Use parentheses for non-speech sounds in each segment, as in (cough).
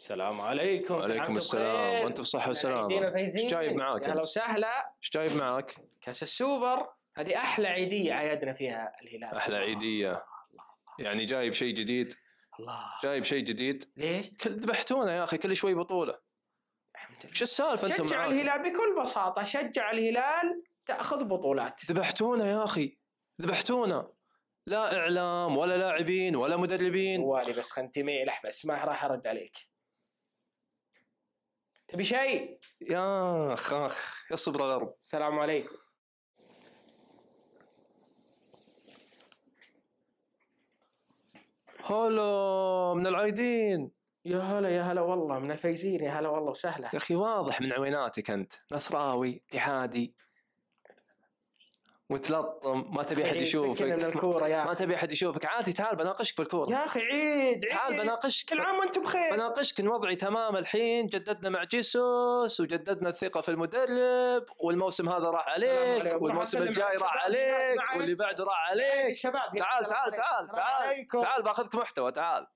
السلام عليكم وعليكم السلام وانت بصحة وسلامة ايش جايب معاك اهلا وسهلا ايش جايب معاك؟ كاس السوبر هذه احلى عيدية عيدنا فيها الهلال احلى الله. عيدية يعني جايب شيء جديد الله جايب شيء جديد ليش؟ ذبحتونا يا اخي كل شوي بطولة شو السالفة انتم شجع الهلال بكل بساطة شجع الهلال تاخذ بطولات ذبحتونا يا اخي ذبحتونا لا اعلام ولا لاعبين ولا مدربين والي بس خنتي ميلح بس ما راح ارد عليك تبي شيء يا اخ اخ يا صبر الارض السلام عليكم هلا من العايدين يا هلا يا هلا والله من الفايزين يا هلا والله وسهلا يا اخي واضح من عويناتك انت نصراوي اتحادي متلطم ما تبي احد يشوفك الكورة يا ما تبي احد يشوفك عادي تعال بناقشك بالكوره يا اخي عيد عيد تعال بناقشك كل عام وانت بخير بناقشك ان وضعي تمام الحين جددنا مع جيسوس وجددنا الثقه في المدرب والموسم هذا راح عليك والموسم الجاي راح عليك واللي بعده راح يعني عليك تعال تعال تعال تعال تعال باخذك محتوى تعال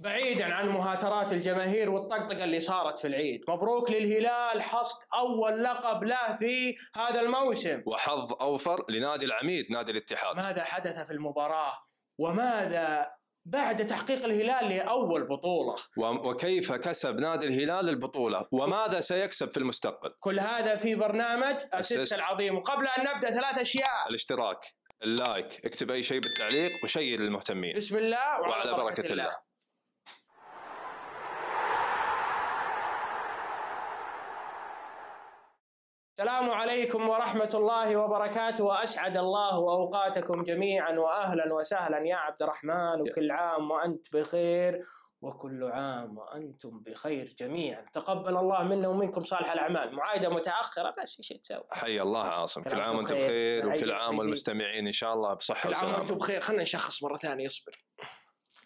بعيدا عن مهاترات الجماهير والطقطقه اللي صارت في العيد مبروك للهلال حصد اول لقب له في هذا الموسم وحظ اوفر لنادي العميد نادي الاتحاد ماذا حدث في المباراه وماذا بعد تحقيق الهلال لأول بطولة وكيف كسب نادي الهلال البطولة وماذا سيكسب في المستقبل كل هذا في برنامج أسست العظيم وقبل أن نبدأ ثلاث أشياء الاشتراك اللايك اكتب أي شيء بالتعليق وشير للمهتمين بسم الله وعلى, وعلى بركة, بركة الله, الله. السلام عليكم ورحمة الله وبركاته وأسعد الله أوقاتكم جميعا وأهلا وسهلا يا عبد الرحمن وكل عام وأنت بخير وكل عام وأنتم بخير جميعا تقبل الله منا ومنكم صالح الأعمال معايدة متأخرة بس ايش تسوي حي الله عاصم كل عام وأنتم بخير وكل أيوة، عام والمستمعين إن شاء الله بصحة وسلامة كل عام وأنتم بخير خلنا نشخص مرة ثانية اصبر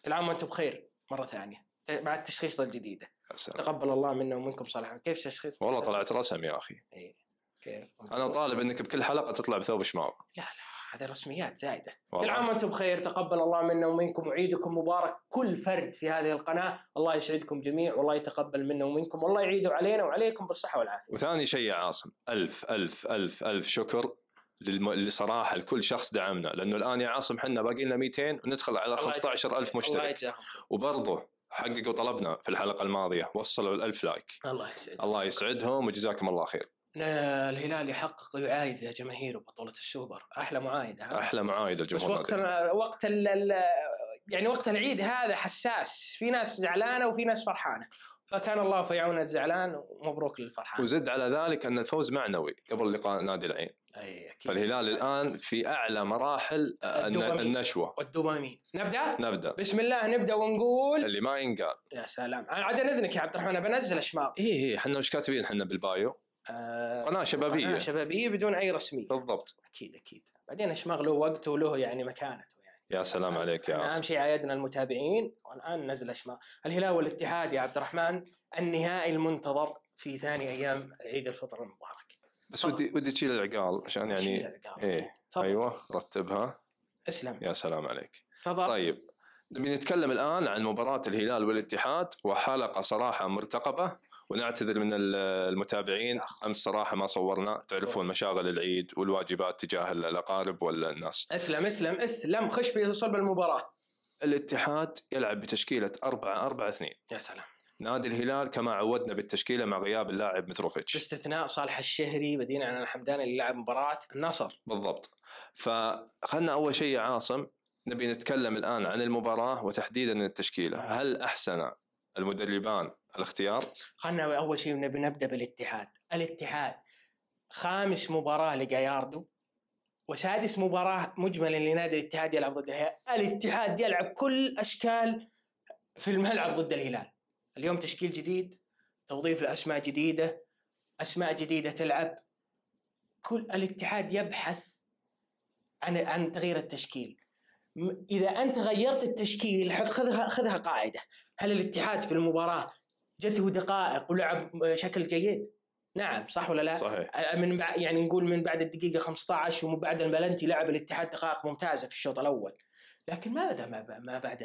كل عام وأنتم بخير مرة ثانية مع التشخيص الجديدة حسنا. تقبل الله منا ومنكم صالح كيف تشخيص والله طلعت رسم يا أخي إيه. كيف انا طالب انك بكل حلقه تطلع بثوب شماغ لا لا هذه رسميات زايده كل عام وانتم بخير تقبل الله منا ومنكم وعيدكم مبارك كل فرد في هذه القناه الله يسعدكم جميع والله يتقبل منا ومنكم والله يعيده علينا وعليكم بالصحه والعافيه وثاني شيء يا عاصم الف الف الف الف شكر للصراحه صراحه لكل شخص دعمنا لانه الان يا عاصم احنا باقي لنا 200 وندخل على 15000 مشترك الله وبرضه حققوا طلبنا في الحلقه الماضيه وصلوا ال 1000 لايك الله يسعدهم الله يسعدهم وجزاكم الله خير الهلال يحقق يعايد جماهيره بطولة السوبر احلى معايدة احلى معايدة الجمهور بس وقت وقت يعني وقت العيد هذا حساس في ناس زعلانة وفي ناس فرحانة فكان الله في عون الزعلان ومبروك للفرحان وزد على ذلك ان الفوز معنوي قبل لقاء نادي العين اي اكيد فالهلال الان في اعلى مراحل آه، الدوبامين. النشوه والدوبامين نبدا؟ نبدا بسم الله نبدا ونقول اللي ما ينقال يا سلام عاد اذنك يا عبد الرحمن بنزل اشمار اي اي احنا وش كاتبين احنا بالبايو؟ آه، قناه شبابيه قناه شبابيه بدون اي رسميه بالضبط اكيد اكيد بعدين الشماغ له وقته وله يعني مكانته يعني يا سلام عليك يا عاصم اهم شيء عايدنا المتابعين والان نزل اشماغ الهلال والاتحاد يا عبد الرحمن النهائي المنتظر في ثاني ايام عيد الفطر المبارك بس ودي ودي تشيل العقال عشان يعني العقال ايه طبعا. ايوه رتبها اسلم يا سلام عليك تفضل طيب بنتكلم الان عن مباراه الهلال والاتحاد وحلقه صراحه مرتقبه ونعتذر من المتابعين امس صراحه ما صورنا تعرفون مشاغل العيد والواجبات تجاه الاقارب والناس اسلم اسلم اسلم خش في صلب المباراه الاتحاد يلعب بتشكيله 4 4 2 يا سلام نادي الهلال كما عودنا بالتشكيله مع غياب اللاعب متروفيتش باستثناء صالح الشهري بدينا عن الحمداني اللي لعب مباراه النصر بالضبط فخلنا اول شيء يا عاصم نبي نتكلم الان عن المباراه وتحديدا التشكيله نعم. هل احسن المدربان الاختيار خلنا اول شيء نبي نبدا بالاتحاد الاتحاد خامس مباراه لجاياردو وسادس مباراه مجملا لنادي الاتحاد يلعب ضد الهلال الاتحاد يلعب كل اشكال في الملعب ضد الهلال اليوم تشكيل جديد توظيف لاسماء جديده اسماء جديده تلعب كل الاتحاد يبحث عن عن تغيير التشكيل اذا انت غيرت التشكيل خذها خذها قاعده هل الاتحاد في المباراه جته دقائق ولعب شكل جيد نعم صح ولا لا؟ صحيح من يعني نقول من بعد الدقيقه 15 ومن بعد البلنتي لعب الاتحاد دقائق ممتازه في الشوط الاول لكن ماذا ما, ما بعد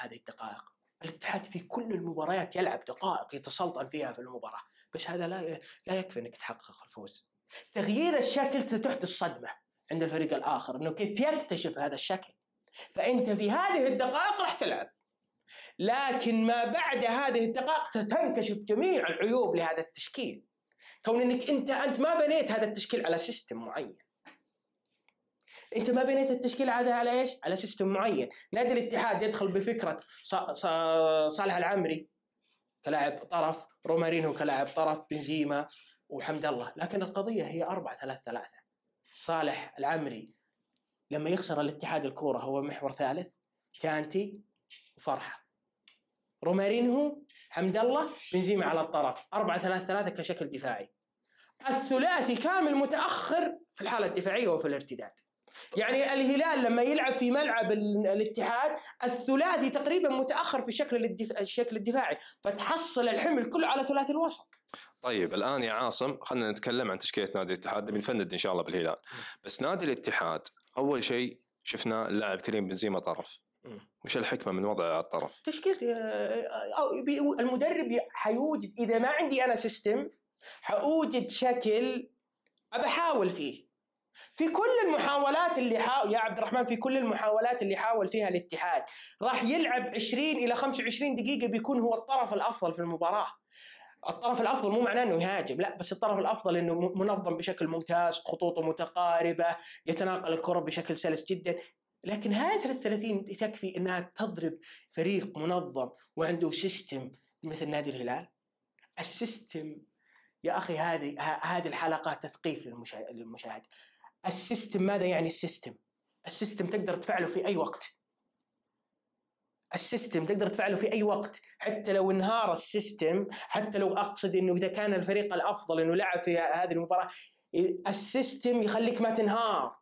هذه الدقائق؟ الاتحاد في كل المباريات يلعب دقائق يتسلطن فيها في المباراه بس هذا لا لا يكفي انك تحقق الفوز تغيير الشكل تحدث صدمه عند الفريق الاخر انه كيف يكتشف هذا الشكل فانت في هذه الدقائق راح تلعب لكن ما بعد هذه الدقائق ستنكشف جميع العيوب لهذا التشكيل كون انك انت انت ما بنيت هذا التشكيل على سيستم معين انت ما بنيت التشكيل هذا على ايش؟ على سيستم معين، نادي الاتحاد يدخل بفكره صالح العمري كلاعب طرف، رومارينو كلاعب طرف، بنزيما وحمد الله، لكن القضيه هي 4 3 3 صالح العمري لما يخسر الاتحاد الكوره هو محور ثالث كانتي وفرحه رومارينهو حمد الله بنزيما على الطرف 4 3 3 كشكل دفاعي الثلاثي كامل متاخر في الحاله الدفاعيه وفي الارتداد يعني الهلال لما يلعب في ملعب الاتحاد الثلاثي تقريبا متاخر في الشكل الدف... الشكل الدفاعي فتحصل الحمل كله على ثلاثي الوسط طيب الان يا عاصم خلينا نتكلم عن تشكيله نادي الاتحاد بنفند ان شاء الله بالهلال بس نادي الاتحاد اول شيء شفنا اللاعب كريم بنزيما طرف وش الحكمه من وضع الطرف؟ تشكيلتي آه، آه، المدرب حيوجد اذا ما عندي انا سيستم حاوجد شكل أحاول فيه في كل المحاولات اللي حا... يا عبد الرحمن في كل المحاولات اللي حاول فيها الاتحاد راح يلعب 20 الى 25 دقيقه بيكون هو الطرف الافضل في المباراه الطرف الافضل مو معناه انه يهاجم لا بس الطرف الافضل انه منظم بشكل ممتاز خطوطه متقاربه يتناقل الكره بشكل سلس جدا لكن هاي 33 تكفي انها تضرب فريق منظم وعنده سيستم مثل نادي الهلال السيستم يا اخي هذه هذه الحلقه تثقيف للمشاهد السيستم ماذا يعني السيستم؟ السيستم تقدر تفعله في اي وقت السيستم تقدر تفعله في اي وقت حتى لو انهار السيستم حتى لو اقصد انه اذا كان الفريق الافضل انه لعب في هذه المباراه السيستم يخليك ما تنهار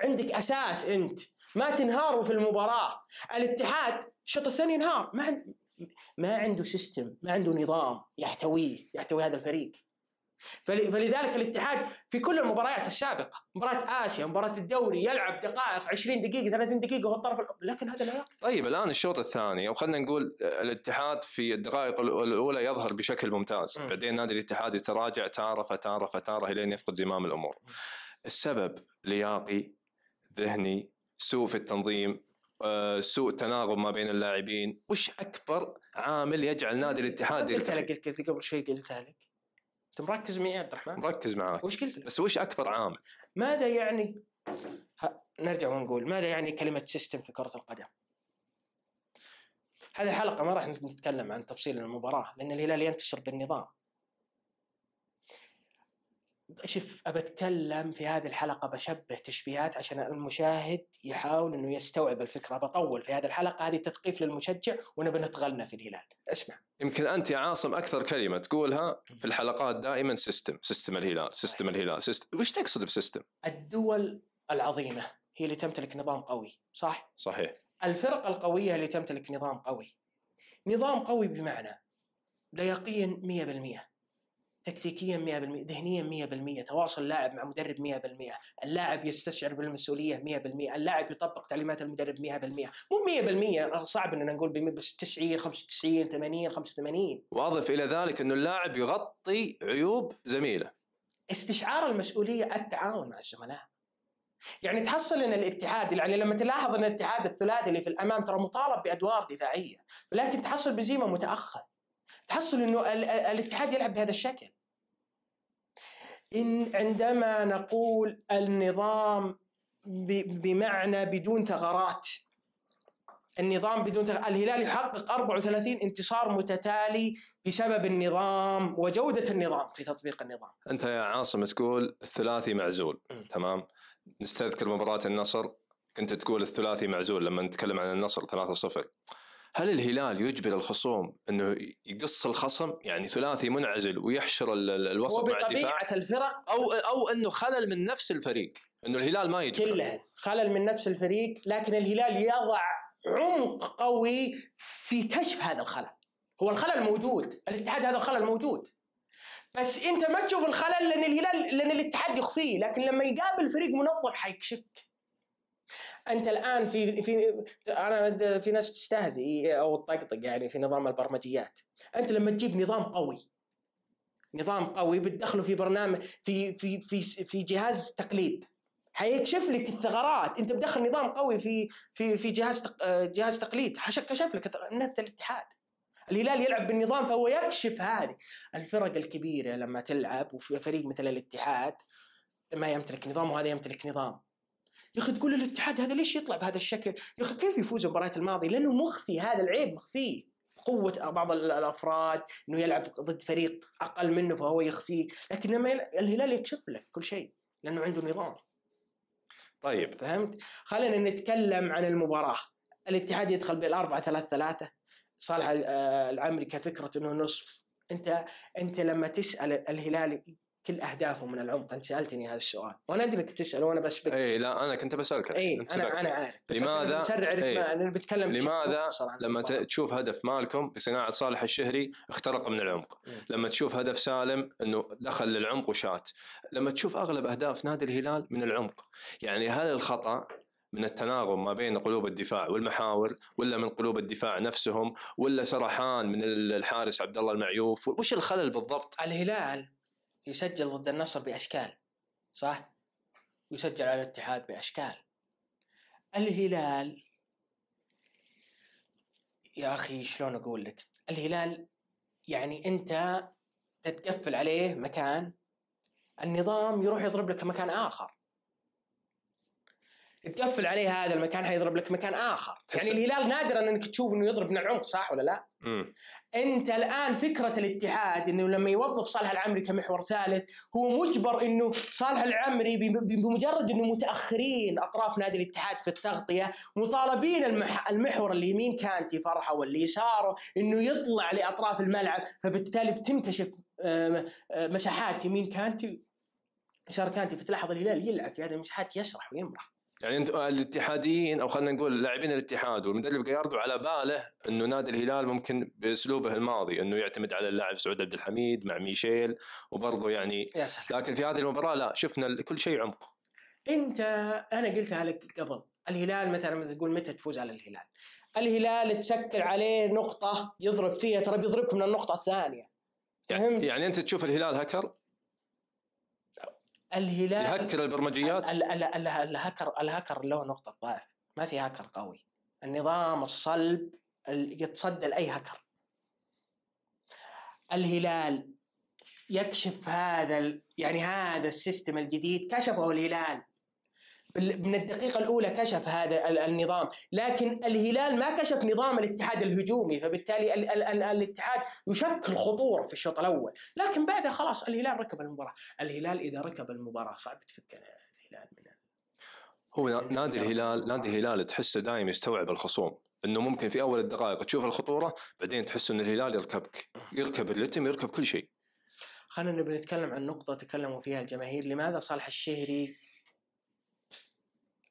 عندك اساس انت ما تنهاروا في المباراه الاتحاد الشوط الثاني ينهار ما عند... ما عنده سيستم ما عنده نظام يحتويه يحتوي هذا الفريق فل... فلذلك الاتحاد في كل المباريات السابقه مباراه اسيا مباراه الدوري يلعب دقائق 20 دقيقه 30 دقيقه هو الطرف لكن هذا لا يكفي طيب الان الشوط الثاني او خلينا نقول الاتحاد في الدقائق الاولى يظهر بشكل ممتاز م. بعدين نادي الاتحاد يتراجع تاره فتاره فتاره أن يفقد زمام الامور السبب لياقي ذهني سوء في التنظيم آه، سوء تناغم ما بين اللاعبين وش اكبر عامل يجعل نادي الاتحاد قلت لك قلت قبل شوي قلتها لك انت مركز معي يا عبد الرحمن مركز معاك وش قلت لك؟ بس وش اكبر عامل ماذا يعني ها... نرجع ونقول ماذا يعني كلمه سيستم في كره القدم هذه حلقه ما راح نتكلم عن تفصيل المباراه لان الهلال ينتشر بالنظام شوف أتكلم في هذه الحلقه بشبه تشبيهات عشان المشاهد يحاول انه يستوعب الفكره بطول في هذه الحلقه هذه تثقيف للمشجع ونبي نتغلنا في الهلال اسمع يمكن انت يا عاصم اكثر كلمه تقولها في الحلقات دائما سيستم سيستم الهلال سيستم أيوة. الهلال سيستم وش تقصد بسيستم الدول العظيمه هي اللي تمتلك نظام قوي صح صحيح الفرق القويه اللي تمتلك نظام قوي نظام قوي بمعنى ليقين يقين 100% تكتيكيا 100% ذهنيا 100% تواصل لاعب مع مدرب 100% اللاعب يستشعر بالمسؤوليه 100% اللاعب يطبق تعليمات المدرب 100% مو 100% صعب اننا نقول بس 90 95 80 85 واضف الى ذلك انه اللاعب يغطي عيوب زميله استشعار المسؤوليه التعاون مع الزملاء يعني تحصل ان الاتحاد يعني لما تلاحظ ان الاتحاد الثلاثي اللي في الامام ترى مطالب بادوار دفاعيه ولكن تحصل بنزيما متاخر تحصل انه الاتحاد يلعب بهذا الشكل إن عندما نقول النظام بمعنى بدون ثغرات النظام بدون تغ... الهلال يحقق 34 انتصار متتالي بسبب النظام وجودة النظام في تطبيق النظام أنت يا عاصم تقول الثلاثي معزول م. تمام نستذكر مباراة النصر كنت تقول الثلاثي معزول لما نتكلم عن النصر 3-0 هل الهلال يجبر الخصوم انه يقص الخصم يعني ثلاثي منعزل ويحشر الوسط مع الدفاع الفرق او او انه خلل من نفس الفريق انه الهلال ما يجبر كلها خلل من نفس الفريق لكن الهلال يضع عمق قوي في كشف هذا الخلل هو الخلل موجود الاتحاد هذا الخلل موجود بس انت ما تشوف الخلل لان الهلال لان الاتحاد يخفيه لكن لما يقابل فريق منظم حيكشفك انت الان في في انا في ناس تستهزئ او تطقطق يعني في نظام البرمجيات انت لما تجيب نظام قوي نظام قوي بتدخله في برنامج في في في في جهاز تقليد حيكشف لك الثغرات انت مدخل نظام قوي في في في جهاز تق... جهاز تقليد حشكشف لك نفس الاتحاد الهلال يلعب بالنظام فهو يكشف هذه الفرق الكبيره لما تلعب وفي فريق مثل الاتحاد ما يمتلك نظام وهذا يمتلك نظام يا اخي تقول الاتحاد هذا ليش يطلع بهذا الشكل؟ يا اخي كيف يفوز مباريات الماضي؟ لانه مخفي هذا العيب مخفيه قوة بعض الافراد انه يلعب ضد فريق اقل منه فهو يخفيه، لكن لما الهلال يكشف لك كل شيء لانه عنده نظام. طيب فهمت؟ خلينا نتكلم عن المباراة. الاتحاد يدخل بالأربعة ثلاثة ثلاثة صالح آه، العمري كفكرة انه نصف انت انت لما تسال الهلال كل اهدافهم من العمق انت سالتني هذا السؤال وانا ادري انك بتسال وانا بشبك اي لا انا كنت بسالك اي انا انا عارف بس لماذا نسرع إيه؟ انا بتكلم لماذا لما تشوف هدف مالكم بصناعه صالح الشهري اخترق من العمق مم. لما تشوف هدف سالم انه دخل للعمق وشات لما تشوف اغلب اهداف نادي الهلال من العمق يعني هل الخطا من التناغم ما بين قلوب الدفاع والمحاور ولا من قلوب الدفاع نفسهم ولا سرحان من الحارس عبد الله المعيوف وش الخلل بالضبط الهلال يسجل ضد النصر بأشكال صح؟ ويسجل على الاتحاد بأشكال الهلال يا أخي شلون أقول لك الهلال يعني أنت تتقفل عليه مكان النظام يروح يضرب لك مكان آخر تقفل عليه هذا المكان حيضرب لك مكان اخر يعني الهلال نادرا انك تشوف انه يضرب من العمق صح ولا لا مم. انت الان فكره الاتحاد انه لما يوظف صالح العمري كمحور ثالث هو مجبر انه صالح العمري بمجرد انه متاخرين اطراف نادي الاتحاد في التغطيه مطالبين المحور اليمين كانتي فرحه واللي يساره انه يطلع لاطراف الملعب فبالتالي بتنكشف مساحات يمين كانتي يسار كانتي فتلاحظ الهلال يلعب في هذه المساحات يشرح ويمرح يعني انتم الاتحاديين او خلينا نقول لاعبين الاتحاد والمدرب جاياردو على باله انه نادي الهلال ممكن باسلوبه الماضي انه يعتمد على اللاعب سعود عبد الحميد مع ميشيل وبرضه يعني يا سلام. لكن في هذه المباراه لا شفنا كل شيء عمق انت انا قلتها لك قبل الهلال مثلا تقول متى تفوز على الهلال الهلال تسكر عليه نقطه يضرب فيها ترى بيضربك من النقطه الثانيه فهمت؟ يعني انت تشوف الهلال هكر الهلال الهكر البرمجيات ال ال ال الهكر الهكر له نقطه ضعف ما في هكر قوي النظام الصلب يتصدى لاي هكر الهلال يكشف هذا يعني هذا السيستم الجديد كشفه الهلال من الدقيقة الأولى كشف هذا النظام لكن الهلال ما كشف نظام الاتحاد الهجومي فبالتالي ال ال ال الاتحاد يشكل خطورة في الشوط الأول لكن بعدها خلاص الهلال ركب المباراة الهلال إذا ركب المباراة صعب تفكنا الهلال من هو نادي الهلال نادي الهلال تحسه دايم يستوعب الخصوم انه ممكن في اول الدقائق تشوف الخطوره بعدين تحس ان الهلال يركبك يركب الرتم يركب كل شيء خلينا نبي نتكلم عن نقطه تكلموا فيها الجماهير لماذا صالح الشهري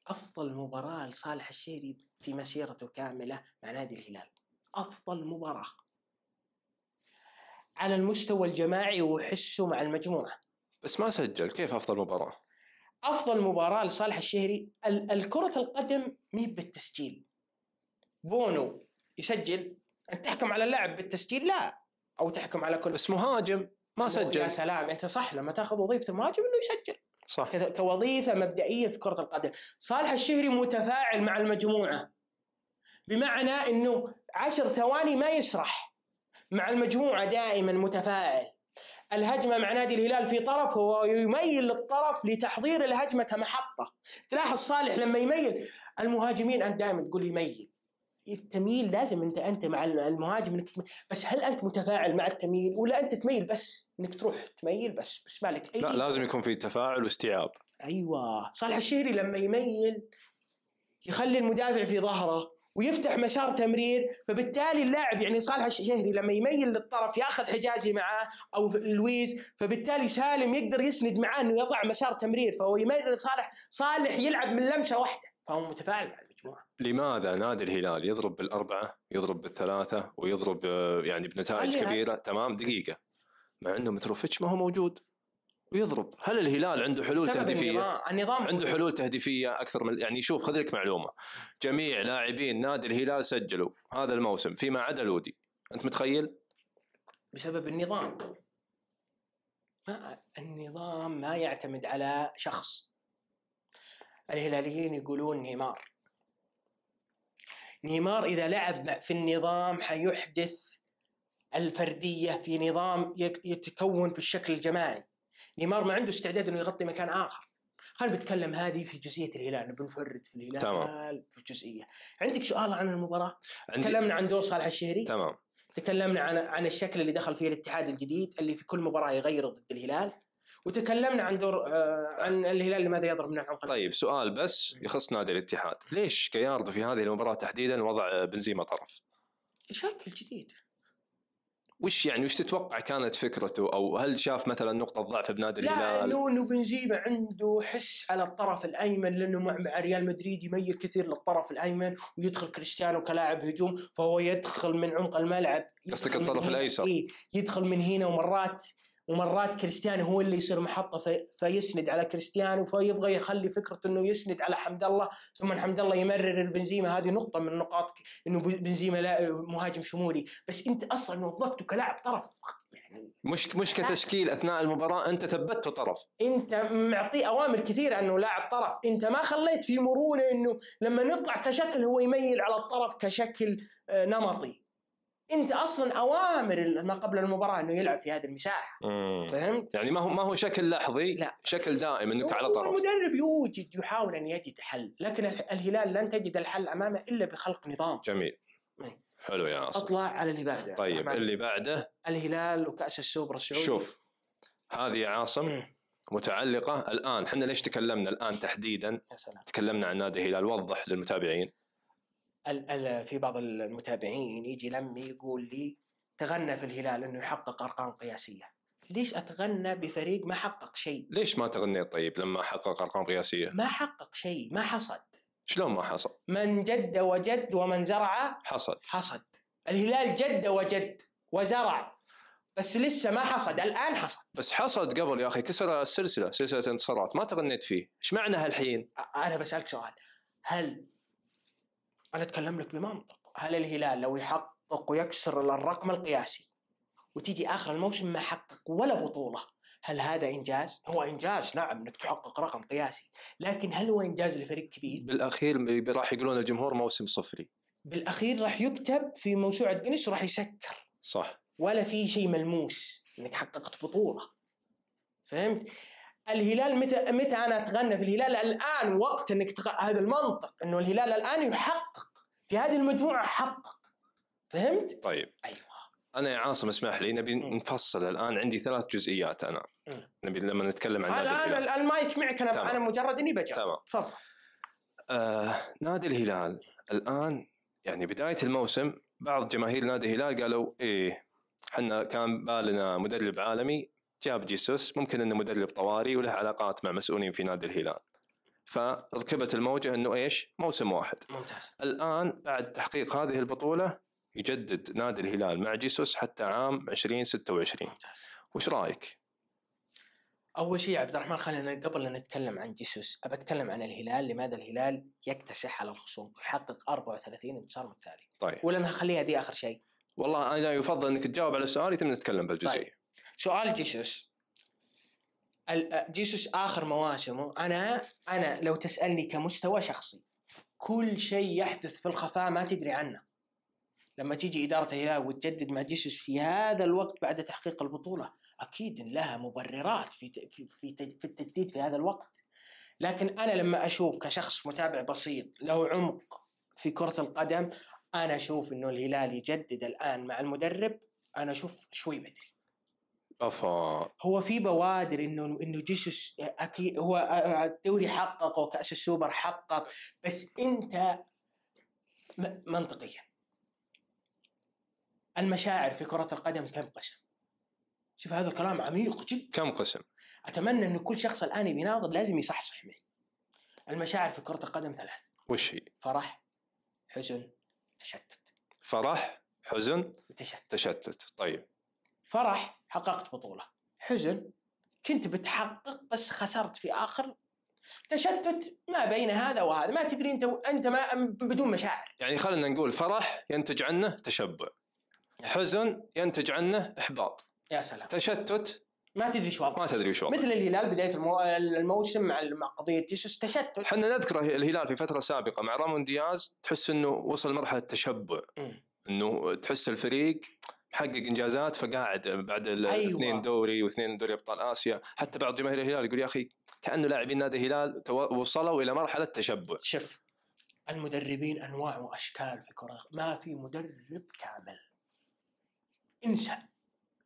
أفضل مباراة لصالح الشهري في مسيرته كاملة مع نادي الهلال أفضل مباراة على المستوى الجماعي وحسه مع المجموعة بس ما سجل كيف أفضل مباراة؟ أفضل مباراة لصالح الشهري الكرة القدم مي بالتسجيل بونو يسجل أنت تحكم على اللاعب بالتسجيل لا أو تحكم على كل بس مهاجم ما سجل يا سلام أنت صح لما تاخذ وظيفة المهاجم أنه يسجل صح كوظيفه مبدئيه في كره القدم صالح الشهري متفاعل مع المجموعه بمعنى انه عشر ثواني ما يسرح مع المجموعه دائما متفاعل الهجمه مع نادي الهلال في طرف هو يميل للطرف لتحضير الهجمه كمحطه تلاحظ صالح لما يميل المهاجمين انت دائما تقول يميل التمييل لازم انت انت مع المهاجم انك بس هل انت متفاعل مع التمييل ولا انت تميل بس انك تروح تميل بس بس مالك اي لا لازم يكون في تفاعل واستيعاب ايوه صالح الشهري لما يميل يخلي المدافع في ظهره ويفتح مسار تمرير فبالتالي اللاعب يعني صالح الشهري لما يميل للطرف ياخذ حجازي معاه او لويز فبالتالي سالم يقدر يسند معاه انه يضع مسار تمرير فهو يميل لصالح صالح يلعب من لمسه واحده فهو متفاعل مع لماذا نادي الهلال يضرب بالاربعه يضرب بالثلاثه ويضرب آه، يعني بنتائج كبيره تمام دقيقه مع انه متروفيتش ما هو موجود ويضرب هل الهلال عنده حلول تهديفيه النظام. النظام عنده حلول تهديفيه اكثر من يعني شوف خذ لك معلومه جميع لاعبين نادي الهلال سجلوا هذا الموسم فيما عدا لودي انت متخيل بسبب النظام ما النظام ما يعتمد على شخص الهلاليين يقولون نيمار نيمار اذا لعب في النظام حيحدث الفرديه في نظام يتكون بالشكل الجماعي نيمار ما عنده استعداد انه يغطي مكان اخر خلينا نتكلم هذه في جزئيه الهلال بنفرد في الهلال تمام. في الجزئيه عندك سؤال عن المباراه عندي... تكلمنا عن دور صالح الشهري تمام تكلمنا عن عن الشكل اللي دخل فيه الاتحاد الجديد اللي في كل مباراه يغير ضد الهلال وتكلمنا عن دور آه، عن الهلال لماذا يضرب من العمق طيب سؤال بس يخص نادي الاتحاد ليش كياردو في هذه المباراه تحديدا وضع بنزيما طرف شكل جديد وش يعني وش تتوقع كانت فكرته او هل شاف مثلا نقطه ضعف بنادي يعني الهلال؟ لا انه انه بنزيما عنده حس على الطرف الايمن لانه مع ريال مدريد يميل كثير للطرف الايمن ويدخل كريستيانو كلاعب هجوم فهو يدخل من عمق الملعب قصدك الطرف الايسر إيه، يدخل من هنا ومرات ومرات كريستيانو هو اللي يصير محطه في فيسند على كريستيانو فيبغى يخلي فكره انه يسند على حمد الله ثم حمد الله يمرر البنزيما هذه نقطه من النقاط انه بنزيما لا مهاجم شمولي بس انت اصلا وظفته كلاعب طرف يعني مش مش كتشكيل اثناء المباراه انت ثبته طرف انت معطيه اوامر كثيره انه لاعب طرف انت ما خليت في مرونه انه لما نطلع كشكل هو يميل على الطرف كشكل آه، نمطي انت اصلا اوامر ما قبل المباراه انه يلعب في هذه المساحه فهمت؟ يعني ما هو ما هو شكل لحظي لا شكل دائم انك على طرف المدرب يوجد يحاول ان يجد حل لكن الهلال لن تجد الحل امامه الا بخلق نظام جميل حلو يا عاصم اطلع على اللي بعده طيب اللي بعده الهلال وكاس السوبر السعودي شوف هذه يا عاصم متعلقه الان احنا ليش تكلمنا الان تحديدا يا سلام. تكلمنا عن نادي الهلال وضح للمتابعين في بعض المتابعين يجي لمي يقول لي تغنى في الهلال انه يحقق ارقام قياسيه ليش اتغنى بفريق ما حقق شيء ليش ما تغنيت طيب لما حقق ارقام قياسيه ما حقق شيء ما حصد شلون ما حصد من جد وجد ومن زرع حصد حصد الهلال جد وجد وزرع بس لسه ما حصد الان حصد بس حصد قبل يا اخي كسر السلسله سلسله انتصارات ما تغنيت فيه ايش معنى هالحين انا بسالك سؤال هل انا اتكلم لك بمنطق هل الهلال لو يحقق ويكسر الرقم القياسي وتيجي اخر الموسم ما حقق ولا بطوله هل هذا انجاز؟ هو انجاز نعم انك تحقق رقم قياسي، لكن هل هو انجاز لفريق كبير؟ بالاخير راح يقولون الجمهور موسم صفري. بالاخير راح يكتب في موسوعه جنس وراح يسكر. صح. ولا في شيء ملموس انك حققت بطوله. فهمت؟ الهلال متى متى انا اتغنى في الهلال الان وقت انك تغ... هذا المنطق انه الهلال الان يحقق في هذه المجموعه حقق فهمت؟ طيب ايوه انا يا عاصم اسمح لي نبي نفصل الان عندي ثلاث جزئيات انا نبي لما نتكلم عن الان المايك معك انا انا مجرد اني بجاوب تمام تفضل آه نادي الهلال الان يعني بدايه الموسم بعض جماهير نادي الهلال قالوا ايه احنا كان بالنا مدرب عالمي جاب جيسوس ممكن انه مدرب طواري وله علاقات مع مسؤولين في نادي الهلال فركبت الموجه انه ايش؟ موسم واحد ممتاز الان بعد تحقيق هذه البطوله يجدد نادي الهلال مع جيسوس حتى عام 2026 ممتاز وش رايك؟ اول شيء عبد الرحمن خلينا قبل لا نتكلم عن جيسوس ابى اتكلم عن الهلال لماذا الهلال يكتسح على الخصوم ويحقق 34 انتصار متتالي طيب ولا نخليها دي اخر شيء والله انا يفضل انك تجاوب على سؤالي ثم نتكلم بالجزئيه طيب. سؤال جيسوس جيسوس اخر مواسمه انا انا لو تسالني كمستوى شخصي كل شيء يحدث في الخفاء ما تدري عنه لما تيجي إدارة الهلال وتجدد مع جيسوس في هذا الوقت بعد تحقيق البطولة أكيد لها مبررات في في في, في التجديد في هذا الوقت لكن أنا لما أشوف كشخص متابع بسيط له عمق في كرة القدم أنا أشوف إنه الهلال يجدد الآن مع المدرب أنا أشوف شوي بدري افا اه، هو في بوادر انه انه جيسوس اكيد هو آه، آه، الدوري حقق وكاس السوبر حقق بس انت منطقيا المشاعر في كرة القدم كم قسم؟ شوف هذا الكلام عميق جدا كم قسم؟ اتمنى انه كل شخص الان يناظر لازم يصحصح معي المشاعر في كرة القدم ثلاث وش هي؟ فرح حزن تشتت فرح حزن تشتت تشتت طيب فرح حققت بطولة حزن كنت بتحقق بس خسرت في آخر تشتت ما بين هذا وهذا ما تدري انت انت ما بدون مشاعر يعني خلينا نقول فرح ينتج عنه تشبع حزن ينتج عنه احباط يا سلام تشتت ما تدري شو ما تدري شو مثل الهلال بدايه المو... الموسم مع قضيه جيسوس تشتت احنا نذكر الهلال في فتره سابقه مع رامون دياز تحس انه وصل مرحله تشبع انه تحس الفريق محقق انجازات فقاعد بعد الاثنين أيوة. دوري واثنين دوري ابطال اسيا حتى بعض جماهير الهلال يقول يا اخي كانه لاعبين نادي الهلال وصلوا الى مرحله تشبع شف المدربين انواع واشكال في كره ما في مدرب كامل انسى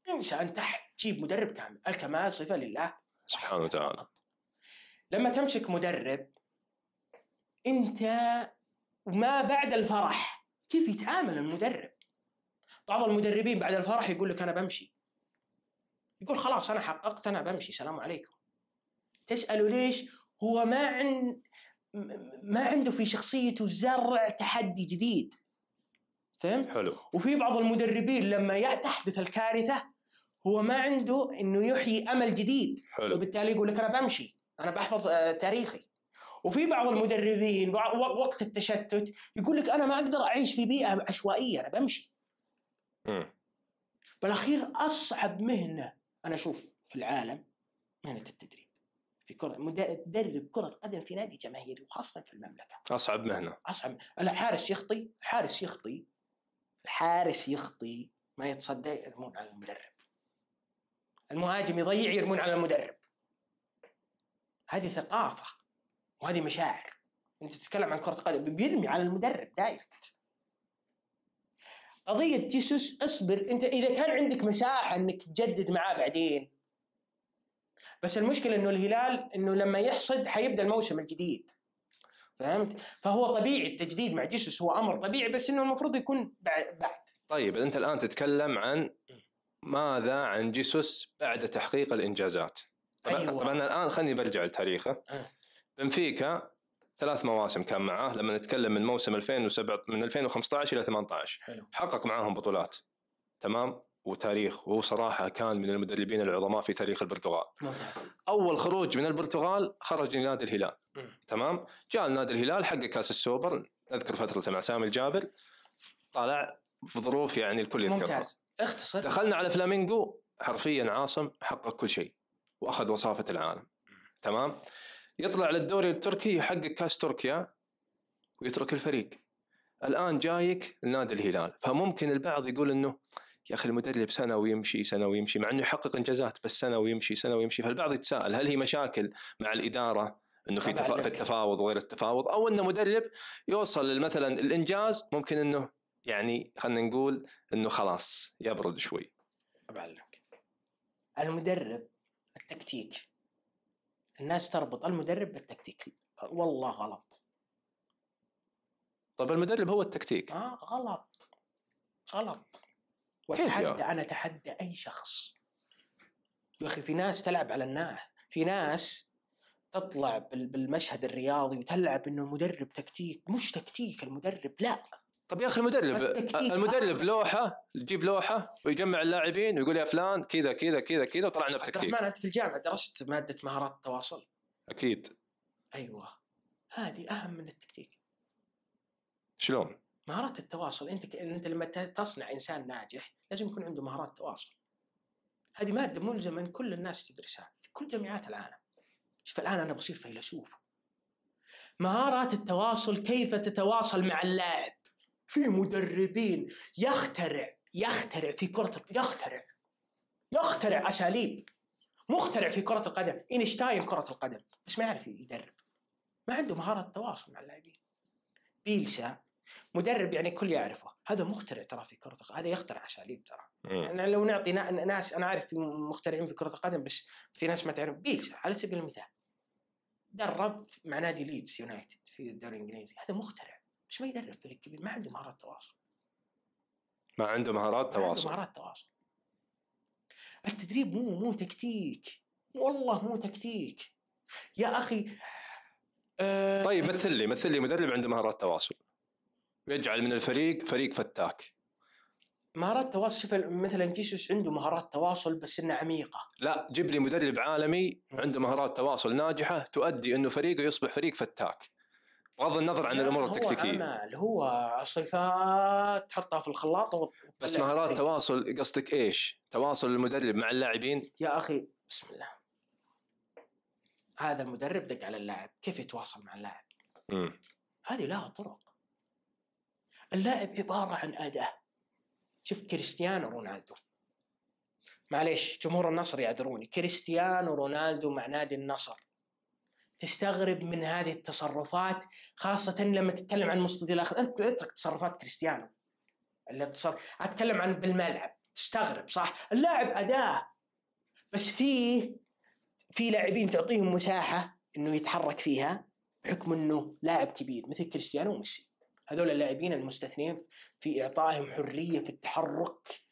انسى ان تجيب مدرب كامل الكمال صفه لله سبحانه وتعالى لما تمسك مدرب انت ما بعد الفرح كيف يتعامل المدرب بعض المدربين بعد الفرح يقول لك انا بمشي يقول خلاص انا حققت انا بمشي سلام عليكم تساله ليش هو ما عند ما عنده في شخصيته زرع تحدي جديد فهمت؟ حلو وفي بعض المدربين لما تحدث الكارثه هو ما عنده انه يحيي امل جديد حلو وبالتالي يقول لك انا بمشي انا بحفظ آه، تاريخي وفي بعض المدربين وقت التشتت يقول لك انا ما اقدر اعيش في بيئه عشوائيه انا بمشي بالاخير اصعب مهنه انا اشوف في العالم مهنه التدريب في كره مدرب كره قدم في نادي جماهيري وخاصه في المملكه اصعب مهنه اصعب الحارس يخطي الحارس يخطي الحارس يخطي ما يتصدى يرمون على المدرب المهاجم يضيع يرمون على المدرب هذه ثقافه وهذه مشاعر انت تتكلم عن كره قدم بيرمي على المدرب دايركت قضيه جيسوس اصبر انت اذا كان عندك مساحه انك تجدد معاه بعدين بس المشكله انه الهلال انه لما يحصد حيبدا الموسم الجديد فهمت؟ فهو طبيعي التجديد مع جيسوس هو امر طبيعي بس انه المفروض يكون بعد طيب انت الان تتكلم عن ماذا عن جيسوس بعد تحقيق الانجازات؟ طبعا أيوة. طبعا الان خليني برجع لتاريخه أه. بنفيكا ثلاث مواسم كان معاه لما نتكلم من موسم 2007 من 2015 الى 18 حلو. حقق معاهم بطولات تمام وتاريخ وهو صراحه كان من المدربين العظماء في تاريخ البرتغال ممتاز. اول خروج من البرتغال خرج لنادي الهلال م. تمام جاء نادي الهلال حقق كاس السوبر نذكر فترته مع سامي الجابر طلع بظروف يعني الكل يذكرها ممتاز اختصر دخلنا على فلامينغو حرفيا عاصم حقق كل شيء واخذ وصافه العالم تمام يطلع للدوري التركي يحقق كاس تركيا ويترك الفريق الان جايك نادي الهلال فممكن البعض يقول انه يا اخي المدرب سنه ويمشي سنه ويمشي مع انه يحقق انجازات بس سنه ويمشي سنه ويمشي فالبعض يتساءل هل هي مشاكل مع الاداره انه في في التفاوض وغير التفاوض او انه مدرب يوصل مثلا الانجاز ممكن انه يعني خلينا نقول انه خلاص يبرد شوي بعلمك المدرب التكتيك الناس تربط المدرب بالتكتيك والله غلط طب المدرب هو التكتيك اه غلط غلط وتحدى انا اتحدى اي شخص يا اخي في ناس تلعب على الناه في ناس تطلع بالمشهد الرياضي وتلعب انه المدرب تكتيك مش تكتيك المدرب لا طب يا اخي المدرب المدرب لوحه يجيب لوحه ويجمع اللاعبين ويقول يا فلان كذا كذا كذا كذا وطلعنا بتكتيك الرحمن انت في الجامعه درست ماده مهارات التواصل اكيد ايوه هذه اهم من التكتيك شلون؟ مهارات التواصل انت ك... انت لما تصنع انسان ناجح لازم يكون عنده مهارات تواصل هذه ماده ملزمه ان كل الناس تدرسها في كل جامعات العالم شوف الان انا بصير فيلسوف مهارات التواصل كيف تتواصل مع اللاعب في مدربين يخترع يخترع في كرة يخترع يخترع أساليب مخترع في كرة القدم إينشتاين كرة القدم بس ما يعرف يدرب ما عنده مهارة تواصل مع اللاعبين بيلسا مدرب يعني كل يعرفه هذا مخترع ترى في كرة القدم هذا يخترع أساليب ترى يعني لو نعطي ناس أنا أعرف في مخترعين في كرة القدم بس في ناس ما تعرف بيلسا على سبيل المثال درب مع نادي ليدز يونايتد في الدوري الإنجليزي هذا مخترع مش ما يقدر الفريق الكبير ما عنده مهارات تواصل ما عنده مهارات تواصل ما عنده مهارات تواصل التدريب مو مو تكتيك والله مو تكتيك يا اخي أه طيب مثل لي مثل لي مدرب عنده مهارات تواصل يجعل من الفريق فريق فتاك مهارات تواصل شوف مثلا جيسوس عنده مهارات تواصل بس انها عميقه لا جيب لي مدرب عالمي عنده مهارات تواصل ناجحه تؤدي انه فريقه يصبح فريق فتاك بغض النظر عن يعني الامور التكتيكيه هو هو صفات تحطها في الخلاط بس مهارات ايه؟ تواصل قصدك ايش؟ تواصل المدرب مع اللاعبين يا اخي بسم الله هذا المدرب دق على اللاعب كيف يتواصل مع اللاعب؟ امم هذه لها طرق اللاعب عباره عن اداه شوف كريستيانو رونالدو معليش جمهور النصر يعذروني كريستيانو رونالدو مع نادي النصر تستغرب من هذه التصرفات خاصة لما تتكلم عن مصطدي الآخر اترك تصرفات كريستيانو اللي تصرف أتكلم عن بالملعب تستغرب صح اللاعب أداة بس فيه في لاعبين تعطيهم مساحة انه يتحرك فيها بحكم انه لاعب كبير مثل كريستيانو وميسي هذول اللاعبين المستثنين في اعطائهم حريه في التحرك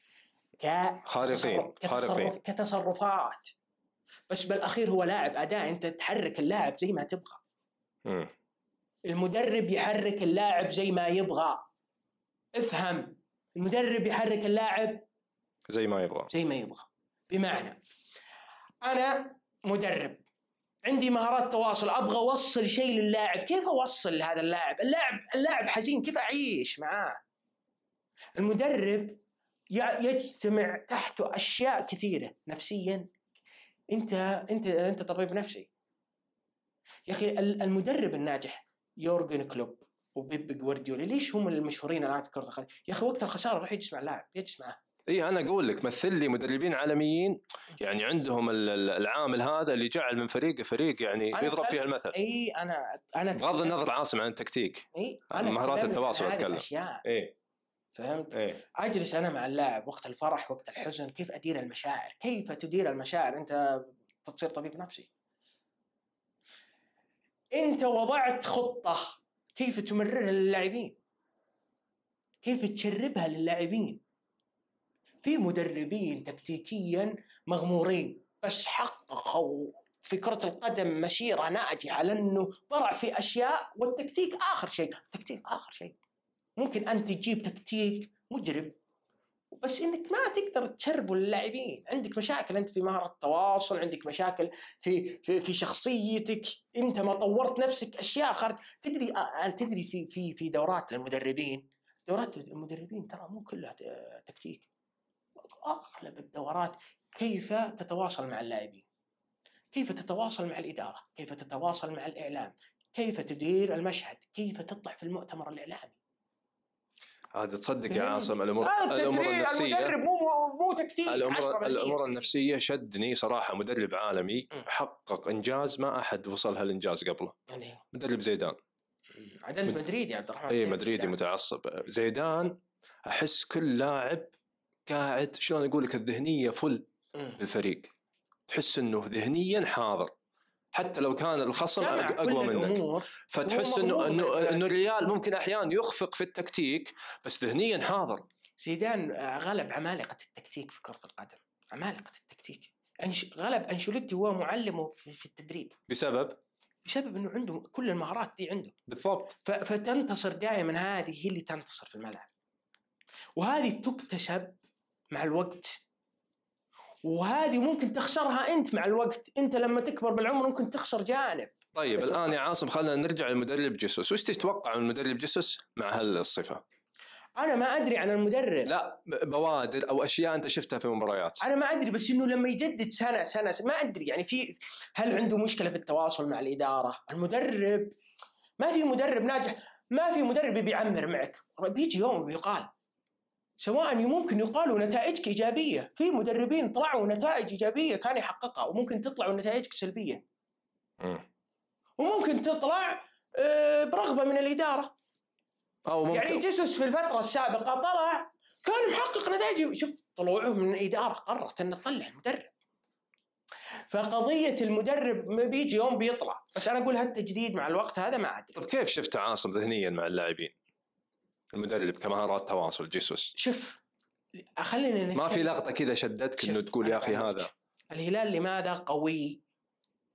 ك خارقين كتصرف خارقين كتصرفات بس بالاخير هو لاعب اداء انت تحرك اللاعب زي ما تبغى المدرب يحرك اللاعب زي ما يبغى افهم المدرب يحرك اللاعب زي ما يبغى زي ما يبغى بمعنى انا مدرب عندي مهارات تواصل ابغى اوصل شيء للاعب كيف اوصل لهذا اللاعب اللاعب اللاعب حزين كيف اعيش معاه المدرب يجتمع تحته اشياء كثيره نفسيا انت انت انت طبيب نفسي يا اخي المدرب الناجح يورجن كلوب وبيب جوارديولا ليش هم المشهورين الان في كره القدم؟ يا اخي وقت الخساره روح يجلس مع اللاعب يجلس معه اي انا اقول لك مثل لي مدربين عالميين يعني عندهم العامل هذا اللي جعل من فريقه فريق يعني يضرب فيها المثل اي انا انا بغض النظر عاصم عن التكتيك اي انا مهارات التواصل اتكلم اي فهمت؟ إيه؟ اجلس انا مع اللاعب وقت الفرح وقت الحزن كيف ادير المشاعر؟ كيف تدير المشاعر؟ انت تصير طبيب نفسي. انت وضعت خطه كيف تمررها للاعبين؟ كيف تشربها للاعبين؟ في مدربين تكتيكيا مغمورين بس حققوا في كرة القدم مسيرة ناجحة لأنه برع في أشياء والتكتيك آخر شيء، التكتيك آخر شيء. ممكن انت تجيب تكتيك مجرب بس انك ما تقدر تشربه للاعبين عندك مشاكل انت في مهاره التواصل عندك مشاكل في في, في شخصيتك انت ما طورت نفسك اشياء خارج تدري آه، تدري في في في دورات للمدربين دورات المدربين ترى مو كلها تكتيك اغلب الدورات كيف تتواصل مع اللاعبين كيف تتواصل مع الاداره كيف تتواصل مع الاعلام كيف تدير المشهد كيف تطلع في المؤتمر الاعلامي هذا تصدق يا يعني عاصم الامور الامور النفسيه المدرب مو مو تكتيك الامور الامور النفسيه شدني صراحه مدرب عالمي حقق انجاز ما احد وصل هالانجاز قبله يعني مدرب زيدان عدن مد... مدريدي عبد الرحمن اي مدريدي يعني؟ متعصب زيدان احس كل لاعب قاعد شلون اقول لك الذهنيه فل بالفريق تحس انه ذهنيا حاضر حتى لو كان الخصم اقوى منك فتحس انه انه انه يعني. الريال ممكن احيانا يخفق في التكتيك بس ذهنيا حاضر زيدان آه، غلب عمالقه التكتيك في كره القدم عمالقه التكتيك أنش... غلب انشلتي هو معلمه في, في التدريب بسبب بسبب انه عنده كل المهارات دي عنده بالضبط ف... فتنتصر دائما هذه هي اللي تنتصر في الملعب وهذه تكتسب مع الوقت وهذه ممكن تخسرها انت مع الوقت انت لما تكبر بالعمر ممكن تخسر جانب طيب الان يا عاصم خلينا نرجع للمدرب جيسوس وش تتوقع من المدرب جيسوس مع هالصفه انا ما ادري عن المدرب لا بوادر او اشياء انت شفتها في المباريات انا ما ادري بس انه لما يجدد سنه سنه, سنة ما ادري يعني في هل عنده مشكله في التواصل مع الاداره المدرب ما في مدرب ناجح ما في مدرب بيعمر معك بيجي يوم بيقال سواء ممكن يقالوا نتائجك ايجابيه في مدربين طلعوا نتائج ايجابيه كان يحققها وممكن تطلع نتائجك سلبيه وممكن تطلع آه، برغبه من الاداره أو ممكن. يعني جيسوس في الفتره السابقه طلع كان محقق نتائج شوف طلوعه من الاداره قررت ان تطلع المدرب فقضية المدرب ما بيجي يوم بيطلع بس أنا أقول هالتجديد مع الوقت هذا ما أدري طيب كيف شفت تعاصم ذهنيا مع اللاعبين؟ المدرب كمهارات تواصل جيسوس شوف خلينا ما في لقطه كذا شدتك انه تقول يا اخي هذا الهلال لماذا قوي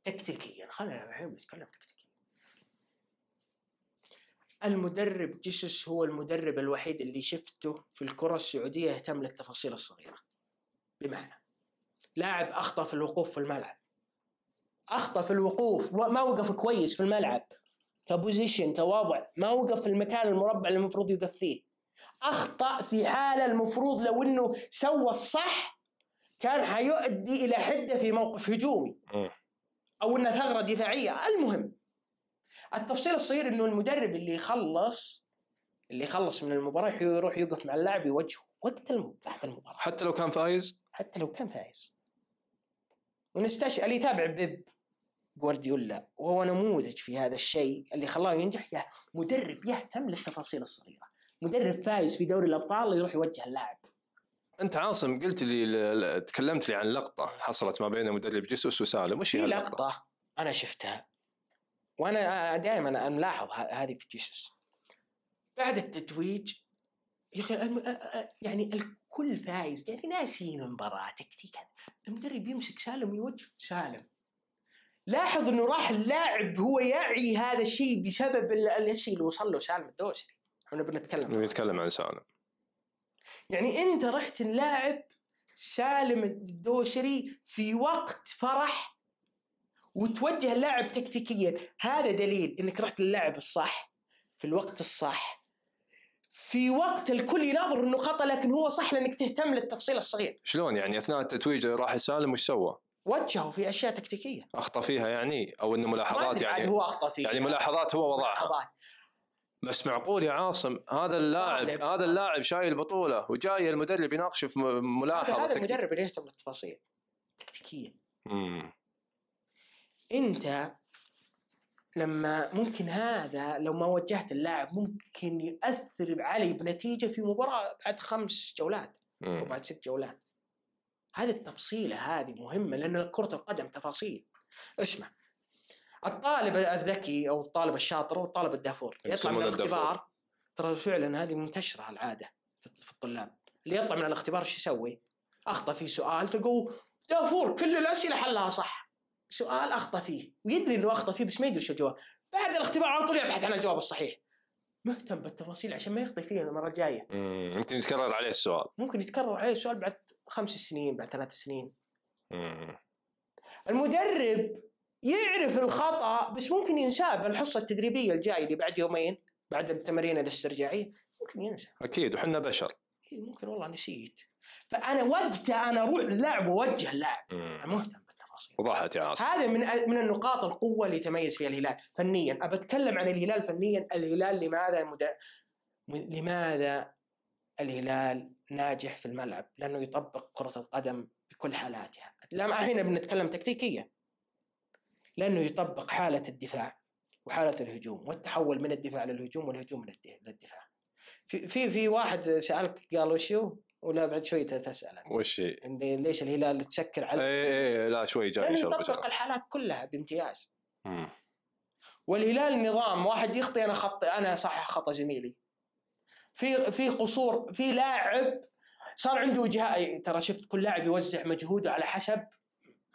تكتيكيا خلينا الحين نتكلم تكتيكيا المدرب جيسوس هو المدرب الوحيد اللي شفته في الكره السعوديه يهتم للتفاصيل الصغيره بمعنى لاعب اخطا في الوقوف في الملعب اخطا في الوقوف ما وقف كويس في الملعب كبوزيشن تواضع ما وقف في المكان المربع اللي المفروض يوقف فيه اخطا في حاله المفروض لو انه سوى الصح كان حيؤدي الى حده في موقف هجومي او انه ثغره دفاعيه المهم التفصيل الصغير انه المدرب اللي يخلص اللي يخلص من المباراه يروح يوقف مع اللاعب يوجهه وقت بعد المباراه حتى لو كان فايز حتى لو كان فايز ونستشعر اللي يتابع بيب جوارديولا وهو نموذج في هذا الشيء اللي خلاه ينجح يا مدرب يهتم للتفاصيل الصغيره مدرب فايز في دوري الابطال يروح يوجه اللاعب انت عاصم قلت لي تكلمت لي عن لقطه حصلت ما بين مدرب جيسوس وسالم وش هي اللقطه؟ لقطه انا شفتها وانا دائما ملاحظ هذه في جيسوس بعد التتويج يا اخي يعني الكل فايز يعني ناسيين المباراه تكتيكا المدرب يمسك سالم ويوجه سالم لاحظ انه راح اللاعب هو يعي هذا الشيء بسبب الشيء اللي وصل له سالم الدوسري احنا بنتكلم بنتكلم عن سالم يعني انت رحت اللاعب سالم الدوسري في وقت فرح وتوجه اللاعب تكتيكيا هذا دليل انك رحت للاعب الصح في الوقت الصح في وقت الكل يناظر انه خطا لكن هو صح لانك تهتم للتفصيل الصغير شلون يعني اثناء التتويج راح سالم وش سوى؟ وجهوا في اشياء تكتيكيه اخطا فيها يعني او انه ملاحظات يعني هو اخطا فيها يعني ملاحظات هو وضعها ملاحظات. بس معقول يا عاصم هذا اللاعب هذا اللاعب شايل البطوله وجاي المدرب يناقشه في ملاحظه هذا, هذا المدرب اللي يهتم بالتفاصيل تكتيكيا امم انت لما ممكن هذا لو ما وجهت اللاعب ممكن يؤثر علي بنتيجه في مباراه بعد خمس جولات او بعد ست جولات هذه التفصيلة هذه مهمة لأن كرة القدم تفاصيل اسمع الطالب الذكي أو الطالب الشاطر أو الطالب الدافور يطلع من الاختبار ترى فعلا هذه منتشرة العادة في الطلاب اللي يطلع من الاختبار شو يسوي؟ أخطأ في سؤال تلقوه دافور كل الأسئلة حلها صح سؤال أخطأ فيه ويدري أنه أخطأ فيه بس ما يدري شو الجواب بعد الاختبار على طول يبحث عن الجواب الصحيح مهتم بالتفاصيل عشان ما يخطي فيها المره الجايه ممكن يتكرر عليه السؤال ممكن يتكرر عليه السؤال بعد خمس سنين بعد ثلاث سنين مم. المدرب يعرف الخطا بس ممكن ينساه بالحصه التدريبيه الجايه اللي بعد يومين بعد التمارين الاسترجاعيه ممكن ينسى اكيد وحنا بشر إيه، ممكن والله نسيت فانا وقتها انا اروح للاعب واوجه اللاعب مهتم التفاصيل وضحت يا عاصم هذا من من النقاط القوه اللي تميز فيها الهلال فنيا ابى اتكلم عن الهلال فنيا الهلال لماذا مد... لماذا الهلال ناجح في الملعب لانه يطبق كره القدم بكل حالاتها لا هنا بنتكلم تكتيكيا لانه يطبق حاله الدفاع وحاله الهجوم والتحول من الدفاع للهجوم والهجوم للدفاع في في في واحد سالك قال وشو ولا بعد شوي تسال وش هي؟ ليش الهلال تشكر على اي اي لا شوي جاي يعني يطبق الحالات كلها بامتياز والهلال نظام واحد يخطي انا خط انا صح خطا زميلي في في قصور في لاعب صار عنده وجهاء ترى شفت كل لاعب يوزع مجهوده على حسب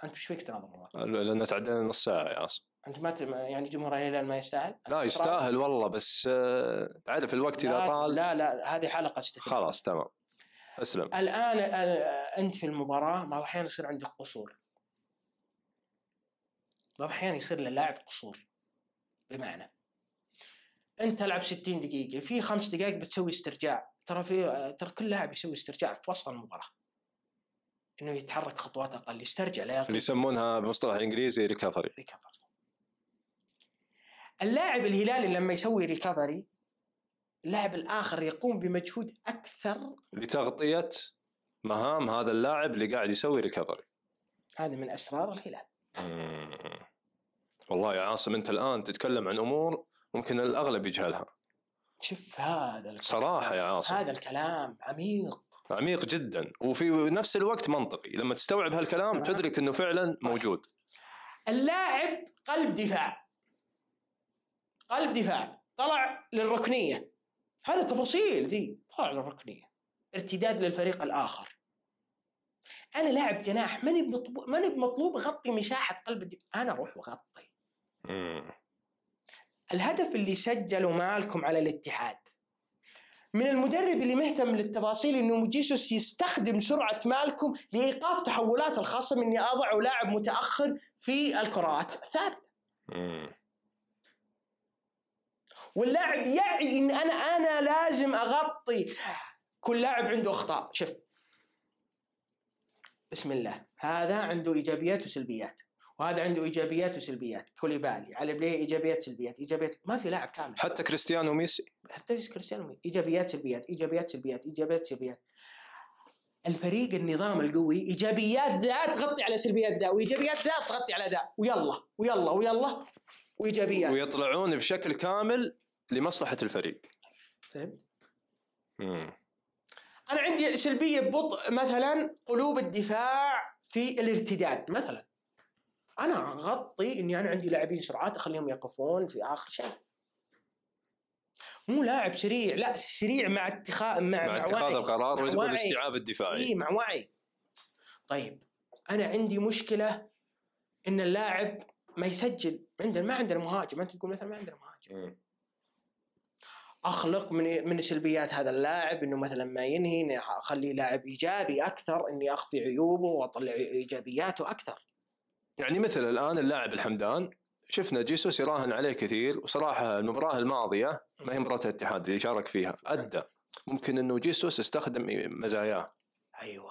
انت وش فيك تناظر لان تعدينا نص ساعه يا عاصم انت ما يعني جمهور الهلال ما يستاهل؟ لا يستاهل والله بس آه، تعرف الوقت اذا طال لا لا هذه حلقه استثنائيه خلاص تمام اسلم الان آه، انت في المباراه بعض الاحيان يصير عندك قصور بعض الاحيان يصير للاعب قصور بمعنى انت تلعب 60 دقيقه في خمس دقائق بتسوي استرجاع ترى في آه، ترى كل لاعب يسوي استرجاع في وسط المباراه انه يتحرك خطوات اقل يسترجع لا اللي يسمونها بمصطلح الانجليزي ريكفري ريكفري اللاعب الهلالي لما يسوي ريكفري اللاعب الاخر يقوم بمجهود اكثر لتغطيه مهام هذا اللاعب اللي قاعد يسوي ريكفري هذا من اسرار الهلال والله يا عاصم انت الان تتكلم عن امور ممكن الاغلب يجهلها شوف هذا الكلام صراحه يا عاصم هذا الكلام عميق عميق جدا وفي نفس الوقت منطقي لما تستوعب هالكلام طبعا. تدرك انه فعلا طيب. موجود اللاعب قلب دفاع قلب دفاع طلع للركنيه هذه التفاصيل ذي طالع الركنيه ارتداد للفريق الاخر انا لاعب جناح ماني ماني بمطلوب أغطي مساحه قلب الدفاع انا اروح واغطي الهدف اللي سجله مالكم على الاتحاد من المدرب اللي مهتم للتفاصيل انه موجيسوس يستخدم سرعه مالكم لايقاف تحولات الخصم اني اضع لاعب متاخر في الكرات الثابته. واللاعب يعي ان انا انا لازم اغطي كل لاعب عنده اخطاء شوف بسم الله هذا عنده ايجابيات وسلبيات وهذا عنده ايجابيات وسلبيات كوليبالي على بلاي ايجابيات سلبيات ايجابيات ما في لاعب كامل حتى كريستيانو ميسي حتى كريستيانو ميسي ايجابيات سلبيات ايجابيات سلبيات ايجابيات سلبيات الفريق النظام القوي ايجابيات ذا تغطي على سلبيات ذا وايجابيات ذا تغطي على ذا ويلا ويلا ويلا وايجابيات ويطلعون بشكل كامل لمصلحه الفريق فهمت؟ مم. انا عندي سلبيه ببطء مثلا قلوب الدفاع في الارتداد مثلا انا اغطي اني انا عندي لاعبين سرعات اخليهم يقفون في اخر شيء مو لاعب سريع لا سريع مع اتخاذ مع, مع, مع اتخاذ القرار والاستيعاب الدفاعي اي مع وعي طيب انا عندي مشكله ان اللاعب ما يسجل عندنا ما عندنا مهاجم انت تقول مثلا ما عندنا مهاجم اخلق من من سلبيات هذا اللاعب انه مثلا ما ينهي اخلي اخليه لاعب ايجابي اكثر اني اخفي عيوبه واطلع ايجابياته اكثر يعني مثلا الان اللاعب الحمدان شفنا جيسوس يراهن عليه كثير وصراحه المباراه الماضيه ما هي مباراه الاتحاد اللي شارك فيها ادى ممكن انه جيسوس استخدم مزاياه ايوه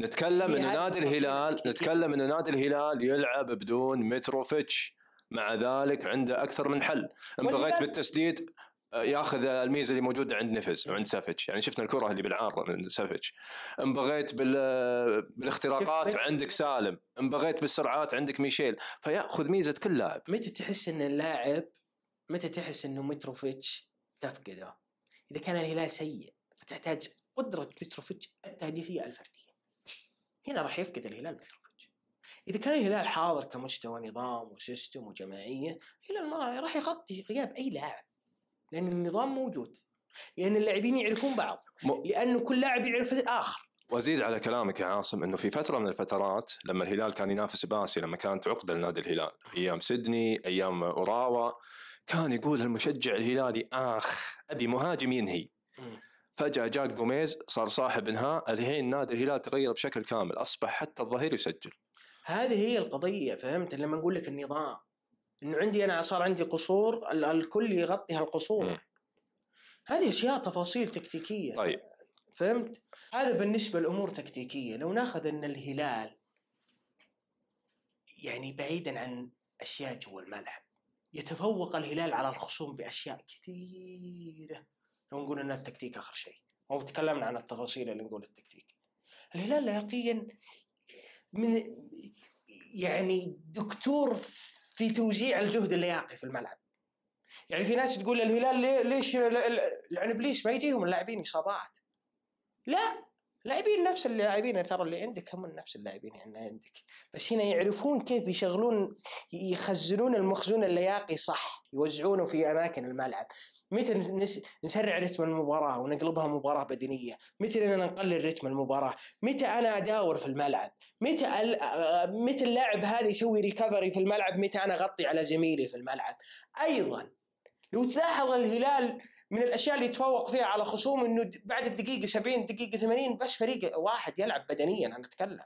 نتكلم انه نادي الهلال نتكلم انه نادي الهلال يلعب بدون متروفيتش مع ذلك عنده اكثر من حل ان بغيت بالتسديد ياخذ الميزه اللي موجوده عند نيفز وعند سافيتش يعني شفنا الكره اللي بالعارضه عند سافيتش ان بغيت بالاختراقات طيب. عندك سالم ان بغيت بالسرعات عندك ميشيل فياخذ ميزه كل لاعب متى تحس ان اللاعب متى تحس انه متروفيتش تفقده اذا كان الهلال سيء فتحتاج قدره متروفيتش التهديفيه الفرديه هنا راح يفقد الهلال متروفيتش اذا كان الهلال حاضر كمستوى نظام وسيستم وجماعيه الهلال راح يغطي غياب اي لاعب لان النظام موجود لان اللاعبين يعرفون بعض لانه كل لاعب يعرف الاخر وازيد على كلامك يا عاصم انه في فتره من الفترات لما الهلال كان ينافس باسي لما كانت عقده لنادي الهلال ايام سيدني ايام اوراوا كان يقول المشجع الهلالي اخ ابي مهاجم ينهي فجاه جاك جوميز صار صاحب انهاء الحين نادي الهلال تغير بشكل كامل اصبح حتى الظهير يسجل هذه هي القضيه فهمت لما نقول لك النظام انه عندي انا صار عندي قصور الكل يغطي هالقصور هذه اشياء تفاصيل تكتيكيه طيب فهمت؟ هذا بالنسبه لامور تكتيكيه لو ناخذ ان الهلال يعني بعيدا عن اشياء جوا الملعب يتفوق الهلال على الخصوم باشياء كثيره لو نقول ان التكتيك اخر شيء او تكلمنا عن التفاصيل اللي نقول التكتيك الهلال لاقيا من يعني دكتور في توزيع الجهد اللياقي في الملعب يعني في ناس تقول الهلال ليش العنب يعني ليش ما يجيهم اللاعبين اصابات لا لاعبين نفس اللاعبين ترى اللي عندك هم نفس اللاعبين اللي عندك بس هنا يعرفون كيف يشغلون يخزنون المخزون اللياقي صح يوزعونه في اماكن الملعب متى نسرع رتم المباراة ونقلبها مباراة بدنية متى أننا نقلل رتم المباراة متى أنا أداور في الملعب متى آه، متى اللاعب هذا يسوي ريكفري في الملعب متى أنا أغطي على زميلي في الملعب أيضا لو تلاحظ الهلال من الاشياء اللي يتفوق فيها على خصومه انه بعد الدقيقه 70 دقيقه 80 بس فريق واحد يلعب بدنيا انا اتكلم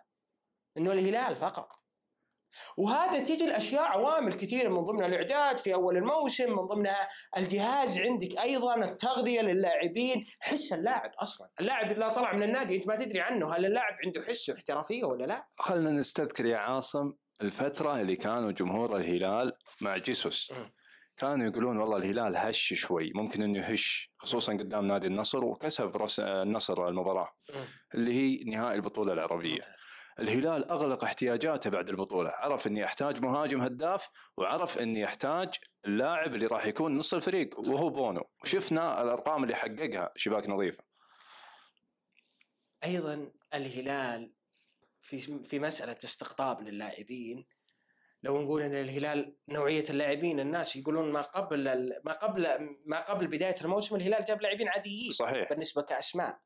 انه الهلال فقط وهذا تيجي الاشياء عوامل كثيره من ضمنها الاعداد في اول الموسم من ضمنها الجهاز عندك ايضا التغذيه للاعبين حس اللاعب اصلا اللاعب اللي طلع من النادي انت ما تدري عنه هل اللاعب عنده حسه احترافيه ولا لا خلنا نستذكر يا عاصم الفتره اللي كانوا جمهور الهلال مع جيسوس كانوا يقولون والله الهلال هش شوي ممكن انه يهش خصوصا قدام نادي النصر وكسب النصر المباراه اللي هي نهائي البطوله العربيه الهلال اغلق احتياجاته بعد البطوله، عرف اني احتاج مهاجم هداف وعرف اني احتاج اللاعب اللي راح يكون نص الفريق وهو بونو، وشفنا الارقام اللي حققها شباك نظيفه. ايضا الهلال في في مساله استقطاب للاعبين لو نقول ان الهلال نوعيه اللاعبين الناس يقولون ما قبل ما قبل ما قبل بدايه الموسم الهلال جاب لاعبين عاديين صحيح بالنسبه كاسماء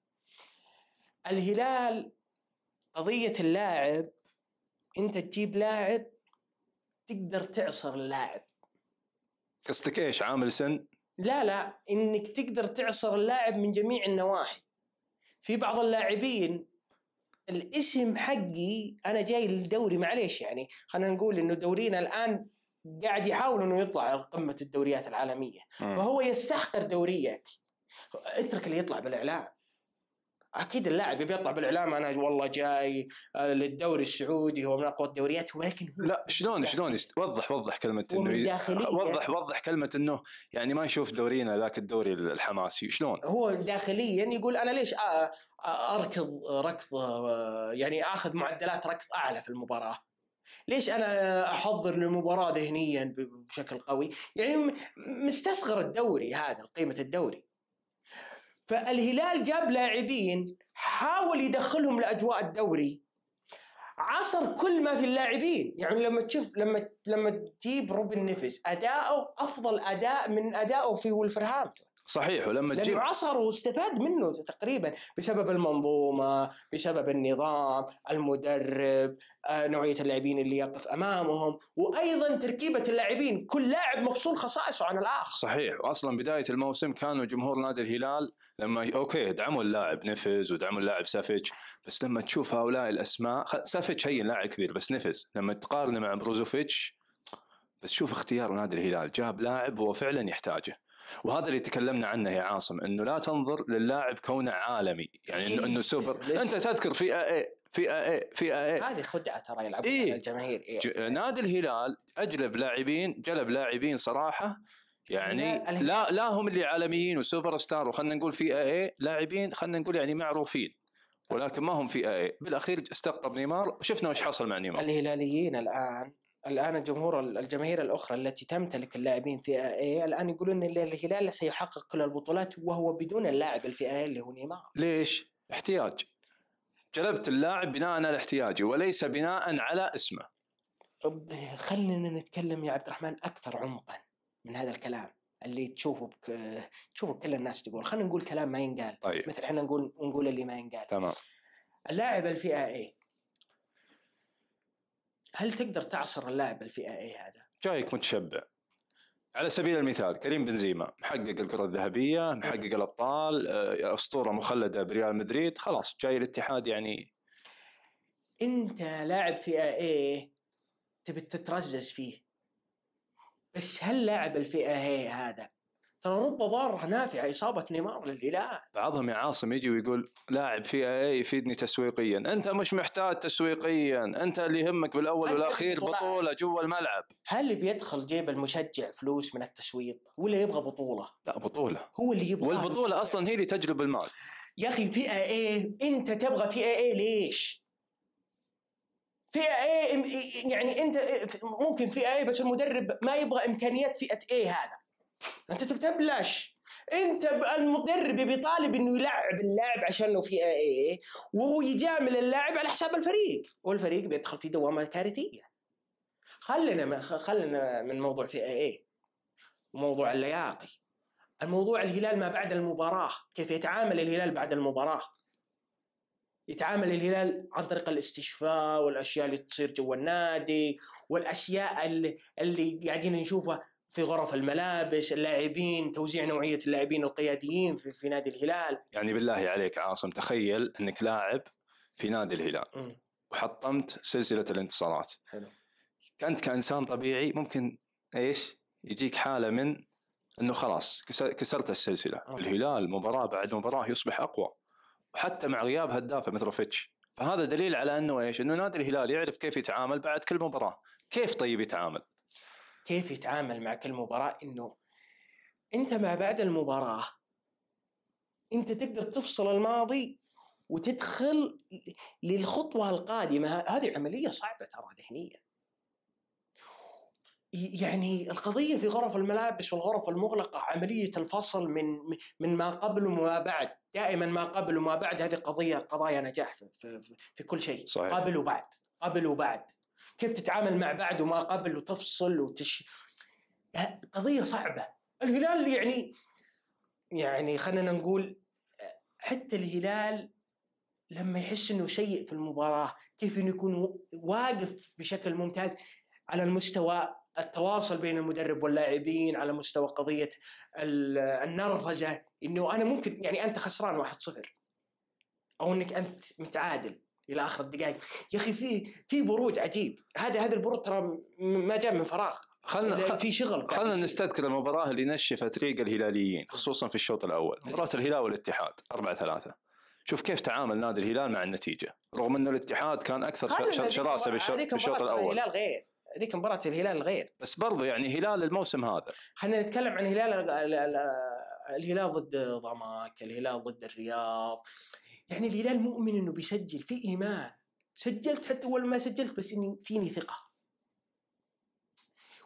الهلال قضية اللاعب انت تجيب لاعب تقدر تعصر اللاعب قصدك ايش عامل سن؟ لا لا انك تقدر تعصر اللاعب من جميع النواحي في بعض اللاعبين الاسم حقي انا جاي للدوري معليش يعني خلينا نقول انه دورينا الان قاعد يحاول انه يطلع على قمه الدوريات العالميه م. فهو يستحقر دوريك اترك اللي يطلع بالاعلام اكيد اللاعب يبي يطلع بالاعلام انا والله جاي آه، للدوري السعودي هو من اقوى الدوريات ولكن لا شلون شلون وضح وضح كلمه انه وضح وضح كلمه انه يعني ما يشوف دورينا ذاك الدوري الحماسي شلون هو داخليا يقول انا ليش آه، آه، اركض ركض يعني اخذ معدلات ركض اعلى في المباراه ليش انا احضر للمباراه ذهنيا بشكل قوي يعني مستصغر الدوري هذا قيمه الدوري فالهلال جاب لاعبين حاول يدخلهم لاجواء الدوري عصر كل ما في اللاعبين يعني لما تشوف لما لما تجيب روبن نيفيز اداؤه افضل اداء من اداؤه في ولفرهامبتون صحيح ولما تجيب لانه عصر واستفاد منه تقريبا بسبب المنظومه، بسبب النظام، المدرب، آه، نوعيه اللاعبين اللي يقف امامهم، وايضا تركيبه اللاعبين، كل لاعب مفصول خصائصه عن الاخر. صحيح، واصلا بدايه الموسم كانوا جمهور نادي الهلال لما اوكي دعموا اللاعب نفز ودعموا اللاعب سافيتش بس لما تشوف هؤلاء الاسماء سافيتش هي لاعب كبير بس نفز لما تقارنه مع بروزوفيتش بس شوف اختيار نادي الهلال جاب لاعب هو فعلا يحتاجه وهذا اللي تكلمنا عنه يا عاصم انه لا تنظر للاعب كونه عالمي يعني انه انه إيه، سوبر انت تذكر في اي في اي في اي هذه خدعه ترى يلعبون إيه؟ الجماهير إيه؟ نادي الهلال اجلب لاعبين جلب لاعبين صراحه يعني لا لا هم اللي عالميين وسوبر ستار وخلنا نقول في اي إيه، لاعبين خلينا نقول يعني معروفين ولكن ما هم في اي إيه. بالاخير استقطب نيمار وشفنا وش حصل مع نيمار الهلاليين الان الان الجمهور الجماهير الاخرى التي تمتلك اللاعبين في اي إيه الان يقولون ان الهلال سيحقق كل البطولات وهو بدون اللاعب الفئه اي اللي هو نيمار ليش؟ احتياج جلبت اللاعب بناء على احتياجي وليس بناء على اسمه خلينا نتكلم يا عبد الرحمن اكثر عمقا من هذا الكلام اللي تشوفه بك... تشوفه كل الناس تقول خلينا نقول كلام ما ينقال طيب. مثل احنا نقول نقول اللي ما ينقال تمام اللاعب الفئه اي هل تقدر تعصر اللاعب الفئه اي هذا؟ جايك متشبع على سبيل المثال كريم بنزيما محقق الكرة الذهبية محقق الأبطال آه، أسطورة مخلدة بريال مدريد خلاص جاي الاتحاد يعني أنت لاعب فئة A تبي تترزز فيه بس هل لاعب الفئه هي هذا ترى رب ضاره نافعه اصابه نيمار للهلال بعضهم يا عاصم يجي ويقول لاعب في اي يفيدني تسويقيا انت مش محتاج تسويقيا انت اللي يهمك بالاول والاخير بطوله جوا الملعب هل بيدخل جيب المشجع فلوس من التسويق ولا يبغى بطوله لا بطوله هو اللي يبغى والبطوله اصلا هي اللي تجلب المال يا اخي فئه ايه انت تبغى فئه ايه ليش فئه اي يعني انت ممكن فئه اي بس المدرب ما يبغى امكانيات فئه اي هذا انت تبتبلش انت المدرب بيطالب انه يلعب اللاعب عشان لو في اي وهو يجامل اللاعب على حساب الفريق والفريق بيدخل في دوامه كارثيه خلنا خلينا خلنا من موضوع في اي موضوع اللياقي الموضوع الهلال ما بعد المباراه كيف يتعامل الهلال بعد المباراه يتعامل الهلال عن طريق الاستشفاء والاشياء اللي تصير جوا النادي والاشياء اللي, اللي قاعدين نشوفها في غرف الملابس اللاعبين توزيع نوعيه اللاعبين القياديين في, في نادي الهلال يعني بالله عليك عاصم تخيل انك لاعب في نادي الهلال م. وحطمت سلسله الانتصارات حلو كنت كانسان طبيعي ممكن ايش يجيك حاله من انه خلاص كسرت السلسله الهلال مباراه بعد مباراه يصبح اقوى وحتى مع غياب هدافه متروفيتش فهذا دليل على انه ايش؟ انه نادي الهلال يعرف كيف يتعامل بعد كل مباراه، كيف طيب يتعامل؟ كيف يتعامل مع كل مباراه انه انت ما بعد المباراه انت تقدر تفصل الماضي وتدخل للخطوه القادمه، هذه عمليه صعبه ترى ذهنيا. يعني القضيه في غرف الملابس والغرف المغلقه عمليه الفصل من من ما قبل وما بعد دائما ما قبل وما بعد هذه قضيه قضايا نجاح في, في, في كل شيء صحيح. قبل وبعد قبل وبعد كيف تتعامل مع بعد وما قبل وتفصل وتش قضيه صعبه الهلال يعني يعني خلينا نقول حتى الهلال لما يحس انه سيء في المباراه كيف انه يكون واقف بشكل ممتاز على المستوى التواصل بين المدرب واللاعبين على مستوى قضيه النرفزه انه انا ممكن يعني انت خسران 1-0 او انك انت متعادل الى اخر الدقائق يا اخي في في برود عجيب هذا هذا البرود ترى ما جاء من فراغ خلنا في شغل خلنا نستذكر المباراه اللي نشفت ريق الهلاليين خصوصا في الشوط الاول نعم. مباراه الهلال والاتحاد 4 3 شوف كيف تعامل نادي الهلال مع النتيجه رغم انه الاتحاد كان اكثر شراسه بالشوط الاول الهلال غير ذيك مباراة الهلال غير بس برضه يعني هلال الموسم هذا خلينا نتكلم عن هلال الهلال ضد ضماك الهلال ضد الرياض يعني الهلال مؤمن انه بيسجل في ايمان سجلت حتى اول ما سجلت بس اني فيني ثقه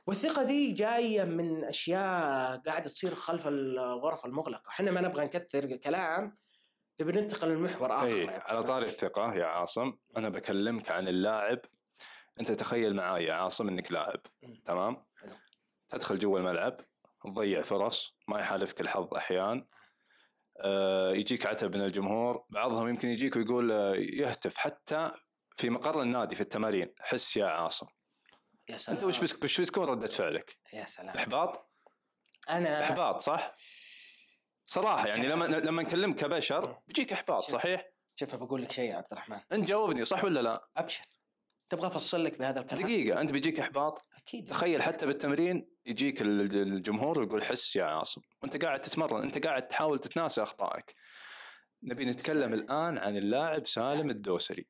والثقة ذي جاية من أشياء قاعدة تصير خلف الغرف المغلقة، احنا ما نبغى نكثر كلام نبي ننتقل لمحور آخر أي على طاري الثقة يا عاصم أنا بكلمك عن اللاعب انت تخيل معايا يا عاصم انك لاعب تمام تدخل جوا الملعب تضيع فرص ما يحالفك الحظ احيان أه يجيك عتب من الجمهور بعضهم يمكن يجيك ويقول آه، يهتف حتى في مقر النادي في التمارين حس يا عاصم يا سلام انت وش بس بتكون رده فعلك؟ يا سلام احباط؟ انا احباط صح؟ صراحه يعني لما لما نكلمك كبشر بيجيك احباط صحيح؟ شوف بقول لك شيء يا عبد الرحمن انت جاوبني صح ولا لا؟ ابشر تبغى افصل لك بهذا الكلام دقيقه انت بيجيك احباط اكيد تخيل حتى بالتمرين يجيك الجمهور ويقول حس يا عاصم وانت قاعد تتمرن انت قاعد تحاول تتناسى اخطائك نبي نتكلم سالم. الان عن اللاعب سالم, سالم الدوسري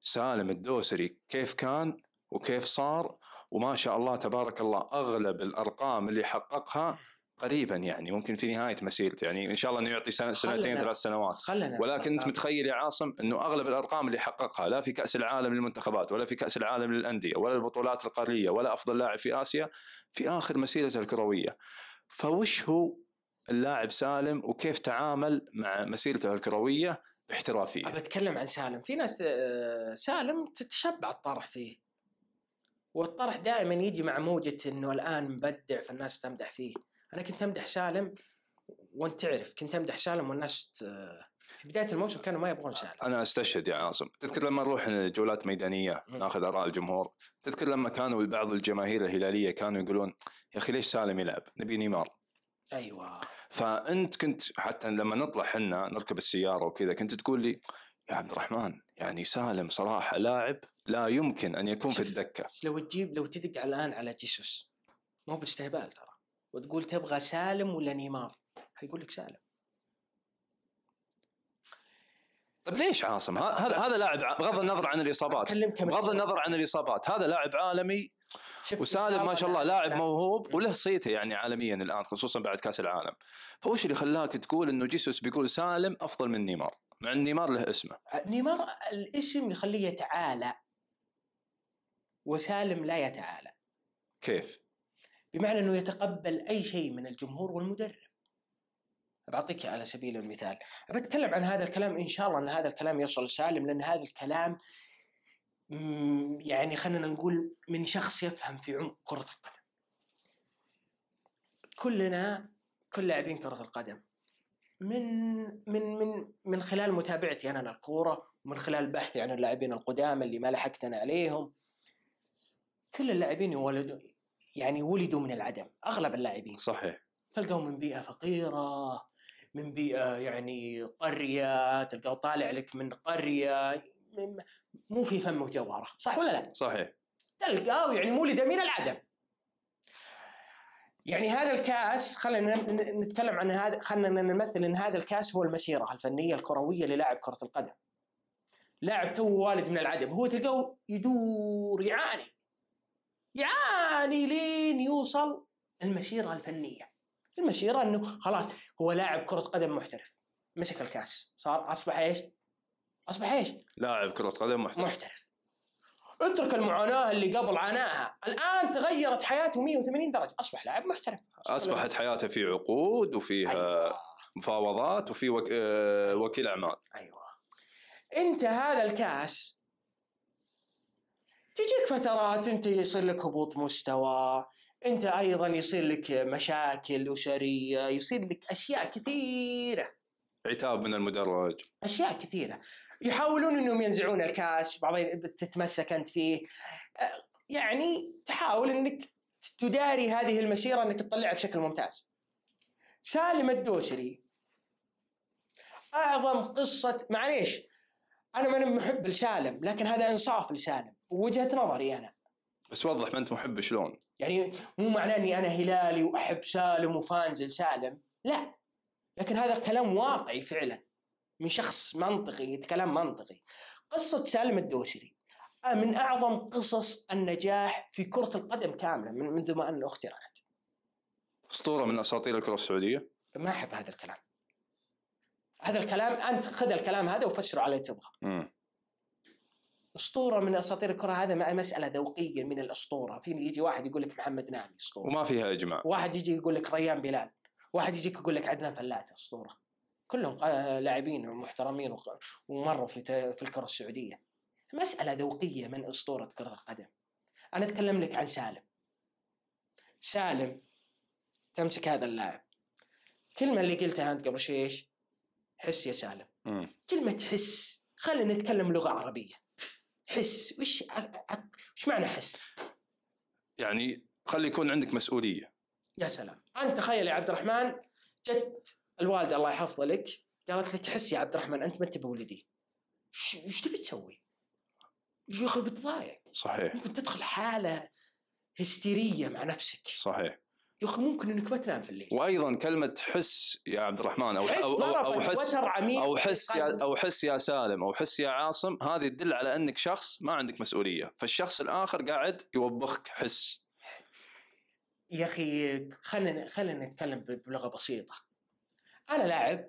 سالم الدوسري كيف كان وكيف صار وما شاء الله تبارك الله اغلب الارقام اللي حققها قريبا يعني ممكن في نهايه مسيرته يعني ان شاء الله انه يعطي سنة سنتين ثلاث سنوات خلنا ولكن انت آه. متخيل يا عاصم انه اغلب الارقام اللي حققها لا في كاس العالم للمنتخبات ولا في كاس العالم للانديه ولا البطولات القاريه ولا افضل لاعب في اسيا في اخر مسيرته الكرويه فوش هو اللاعب سالم وكيف تعامل مع مسيرته الكرويه باحترافيه بتكلم عن سالم في ناس آه، سالم تتشبع الطرح فيه والطرح دائما يجي مع موجه انه الان مبدع فالناس تمدح فيه انا كنت امدح سالم وانت تعرف كنت امدح سالم والناس في بدايه الموسم كانوا ما يبغون سالم انا استشهد يا عاصم تذكر لما نروح جولات ميدانيه ناخذ اراء الجمهور تذكر لما كانوا بعض الجماهير الهلاليه كانوا يقولون يا اخي ليش سالم يلعب نبي نيمار ايوه فانت كنت حتى لما نطلع حنا نركب السياره وكذا كنت تقول لي يا عبد الرحمن يعني سالم صراحه لاعب لا يمكن ان يكون في الدكه لو تجيب لو تدق الان على جيسوس مو باستهبال ترى وتقول تبغى سالم ولا نيمار حيقول لك سالم طيب ليش عاصم؟ هذا هذا لاعب بغض النظر عن الاصابات بغض النظر عن الاصابات هذا لاعب عالمي وسالم ما شاء الله لاعب موهوب وله صيته يعني عالميا الان خصوصا بعد كاس العالم فوش اللي خلاك تقول انه جيسوس بيقول سالم افضل من نيمار مع ان نيمار له اسمه أه، نيمار الاسم يخليه يتعالى وسالم لا يتعالى كيف؟ بمعنى انه يتقبل اي شيء من الجمهور والمدرب بعطيك على سبيل المثال بتكلم عن هذا الكلام ان شاء الله ان هذا الكلام يصل سالم لان هذا الكلام يعني خلينا نقول من شخص يفهم في عمق كرة القدم كلنا كل لاعبين كرة القدم من من من من خلال متابعتي انا للكوره ومن خلال بحثي عن اللاعبين القدامى اللي ما لحقت انا عليهم كل اللاعبين يولدون يعني ولدوا من العدم اغلب اللاعبين صحيح تلقاهم من بيئه فقيره من بيئه يعني قريه تلقاه طالع لك من قريه مو في فمه جوهره صح ولا لا؟ صحيح تلقاه يعني مولد من العدم يعني هذا الكاس خلينا نتكلم عن هذا خلينا نمثل ان هذا الكاس هو المسيره الفنيه الكرويه للاعب كره القدم لاعب تو والد من العدم هو تلقاه يدور يعاني يعاني لين يوصل المسيره الفنيه المسيره انه خلاص هو لاعب كره قدم محترف مسك الكاس صار اصبح ايش؟ اصبح ايش؟ لاعب كره قدم محترف محترف اترك المعاناه اللي قبل عاناها، الان تغيرت حياته 180 درجه، اصبح لاعب محترف أصبح اصبحت حياته في عقود وفيها أيوة. مفاوضات وفي وك... آه، أيوة. وكيل اعمال ايوه انت هذا الكاس تجيك فترات انت يصير لك هبوط مستوى انت ايضا يصير لك مشاكل اسريه يصير لك اشياء كثيره عتاب من المدرج اشياء كثيره يحاولون انهم ينزعون الكاش بعضين تتمسك انت فيه يعني تحاول انك تداري هذه المسيره انك تطلعها بشكل ممتاز سالم الدوسري اعظم قصه معليش انا من محب لسالم لكن هذا انصاف لسالم وجهه نظري انا بس وضح ما انت محب شلون يعني مو معناه اني انا هلالي واحب سالم وفانزل سالم لا لكن هذا كلام واقعي فعلا من شخص منطقي يتكلم منطقي قصة سالم الدوسري من أعظم قصص النجاح في كرة القدم كاملة من منذ ما أن اخترعت أسطورة من أساطير الكرة السعودية ما أحب هذا الكلام هذا الكلام أنت خذ الكلام هذا وفسره على تبغى اسطوره من اساطير الكره هذا مساله ذوقيه من الاسطوره في يجي واحد يقول لك محمد نعمي اسطوره وما فيها اجماع واحد يجي يقول لك ريان بلال واحد يجيك يقول لك عدنان فلات اسطوره كلهم لاعبين محترمين ومروا في في الكره السعوديه مساله ذوقيه من اسطوره كره القدم انا اتكلم لك عن سالم سالم تمسك هذا اللاعب كلمه اللي قلتها انت قبل شيء ايش حس يا سالم مم. كلمه حس خلينا نتكلم لغه عربيه حس وش وش معنى حس؟ يعني خلي يكون عندك مسؤوليه يا سلام انت تخيل يا عبد الرحمن جت الوالده الله يحفظها لك قالت لك حس يا عبد الرحمن انت ما انت بولدي وش تبي تسوي؟ يا اخي بتضايق صحيح ممكن تدخل حاله هستيريه مع نفسك صحيح يا اخي ممكن انك ما تنام في الليل وايضا كلمه حس يا عبد الرحمن او حس او, أو, أو حس او حس يا او حس يا سالم او حس يا عاصم هذه تدل على انك شخص ما عندك مسؤوليه فالشخص الاخر قاعد يوبخك حس يا اخي خلينا خلينا نتكلم بلغه بسيطه انا لاعب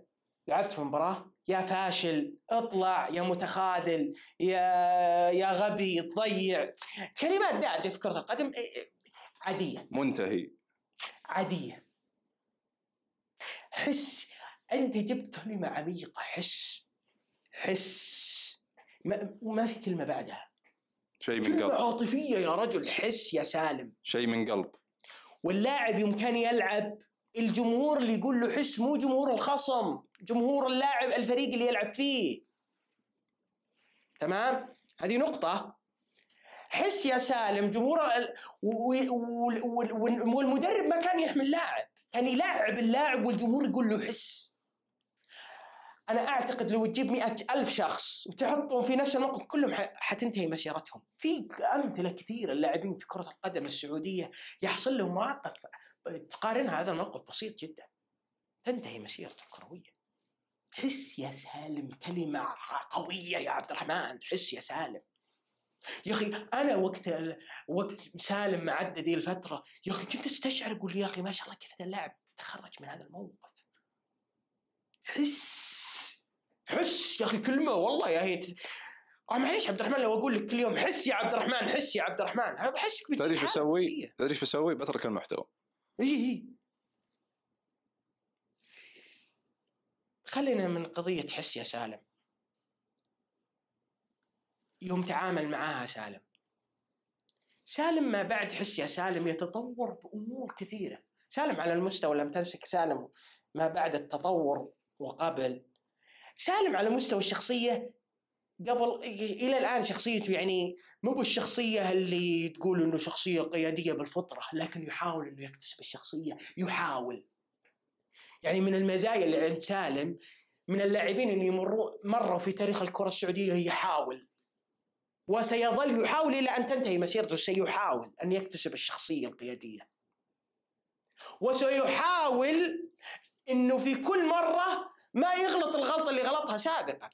لعبت في مباراه يا فاشل اطلع يا متخاذل يا يا غبي تضيع كلمات دارجه في كره القدم إيه، إيه، عاديه منتهي عادية حس أنت جبت كلمة عميقة حس حس ما, ما في كلمة بعدها شيء من كلمة قلب عاطفية يا رجل حس يا سالم شيء من قلب واللاعب يمكن يلعب الجمهور اللي يقول له حس مو جمهور الخصم جمهور اللاعب الفريق اللي يلعب فيه تمام هذه نقطة حس يا سالم جمهور والمدرب ما كان يحمل لاعب كان يلاعب اللاعب والجمهور يقول له حس انا اعتقد لو تجيب مئة ألف شخص وتحطهم في نفس الموقف كلهم حتنتهي مسيرتهم في امثله كثيره اللاعبين في كره القدم السعوديه يحصل لهم مواقف تقارنها هذا الموقف بسيط جدا تنتهي مسيرته الكرويه حس يا سالم كلمة قوية يا عبد الرحمن حس يا سالم يا اخي انا وقت ال... وقت سالم معدى دي الفتره يا اخي كنت استشعر اقول يا اخي ما شاء الله كيف هذا اللاعب تخرج من هذا الموقف حس حس يا اخي كلمه والله يا هي اه معليش عبد الرحمن لو اقول لك كل يوم حس يا عبد الرحمن حس يا عبد الرحمن انا بحسك تدري ايش بسوي؟ تدري ايش بسوي؟ بترك المحتوى اي اي خلينا من قضيه حس يا سالم يوم تعامل معاها سالم سالم ما بعد حس يا سالم يتطور بأمور كثيرة سالم على المستوى لم تمسك سالم ما بعد التطور وقبل سالم على مستوى الشخصية قبل الى الان شخصيته يعني مو بالشخصيه اللي تقول انه شخصيه قياديه بالفطره لكن يحاول انه يكتسب الشخصيه يحاول يعني من المزايا اللي عند سالم من اللاعبين اللي يمروا مروا في تاريخ الكره السعوديه يحاول وسيظل يحاول إلى أن تنتهي مسيرته سيحاول أن يكتسب الشخصية القيادية وسيحاول أنه في كل مرة ما يغلط الغلطة اللي غلطها سابقا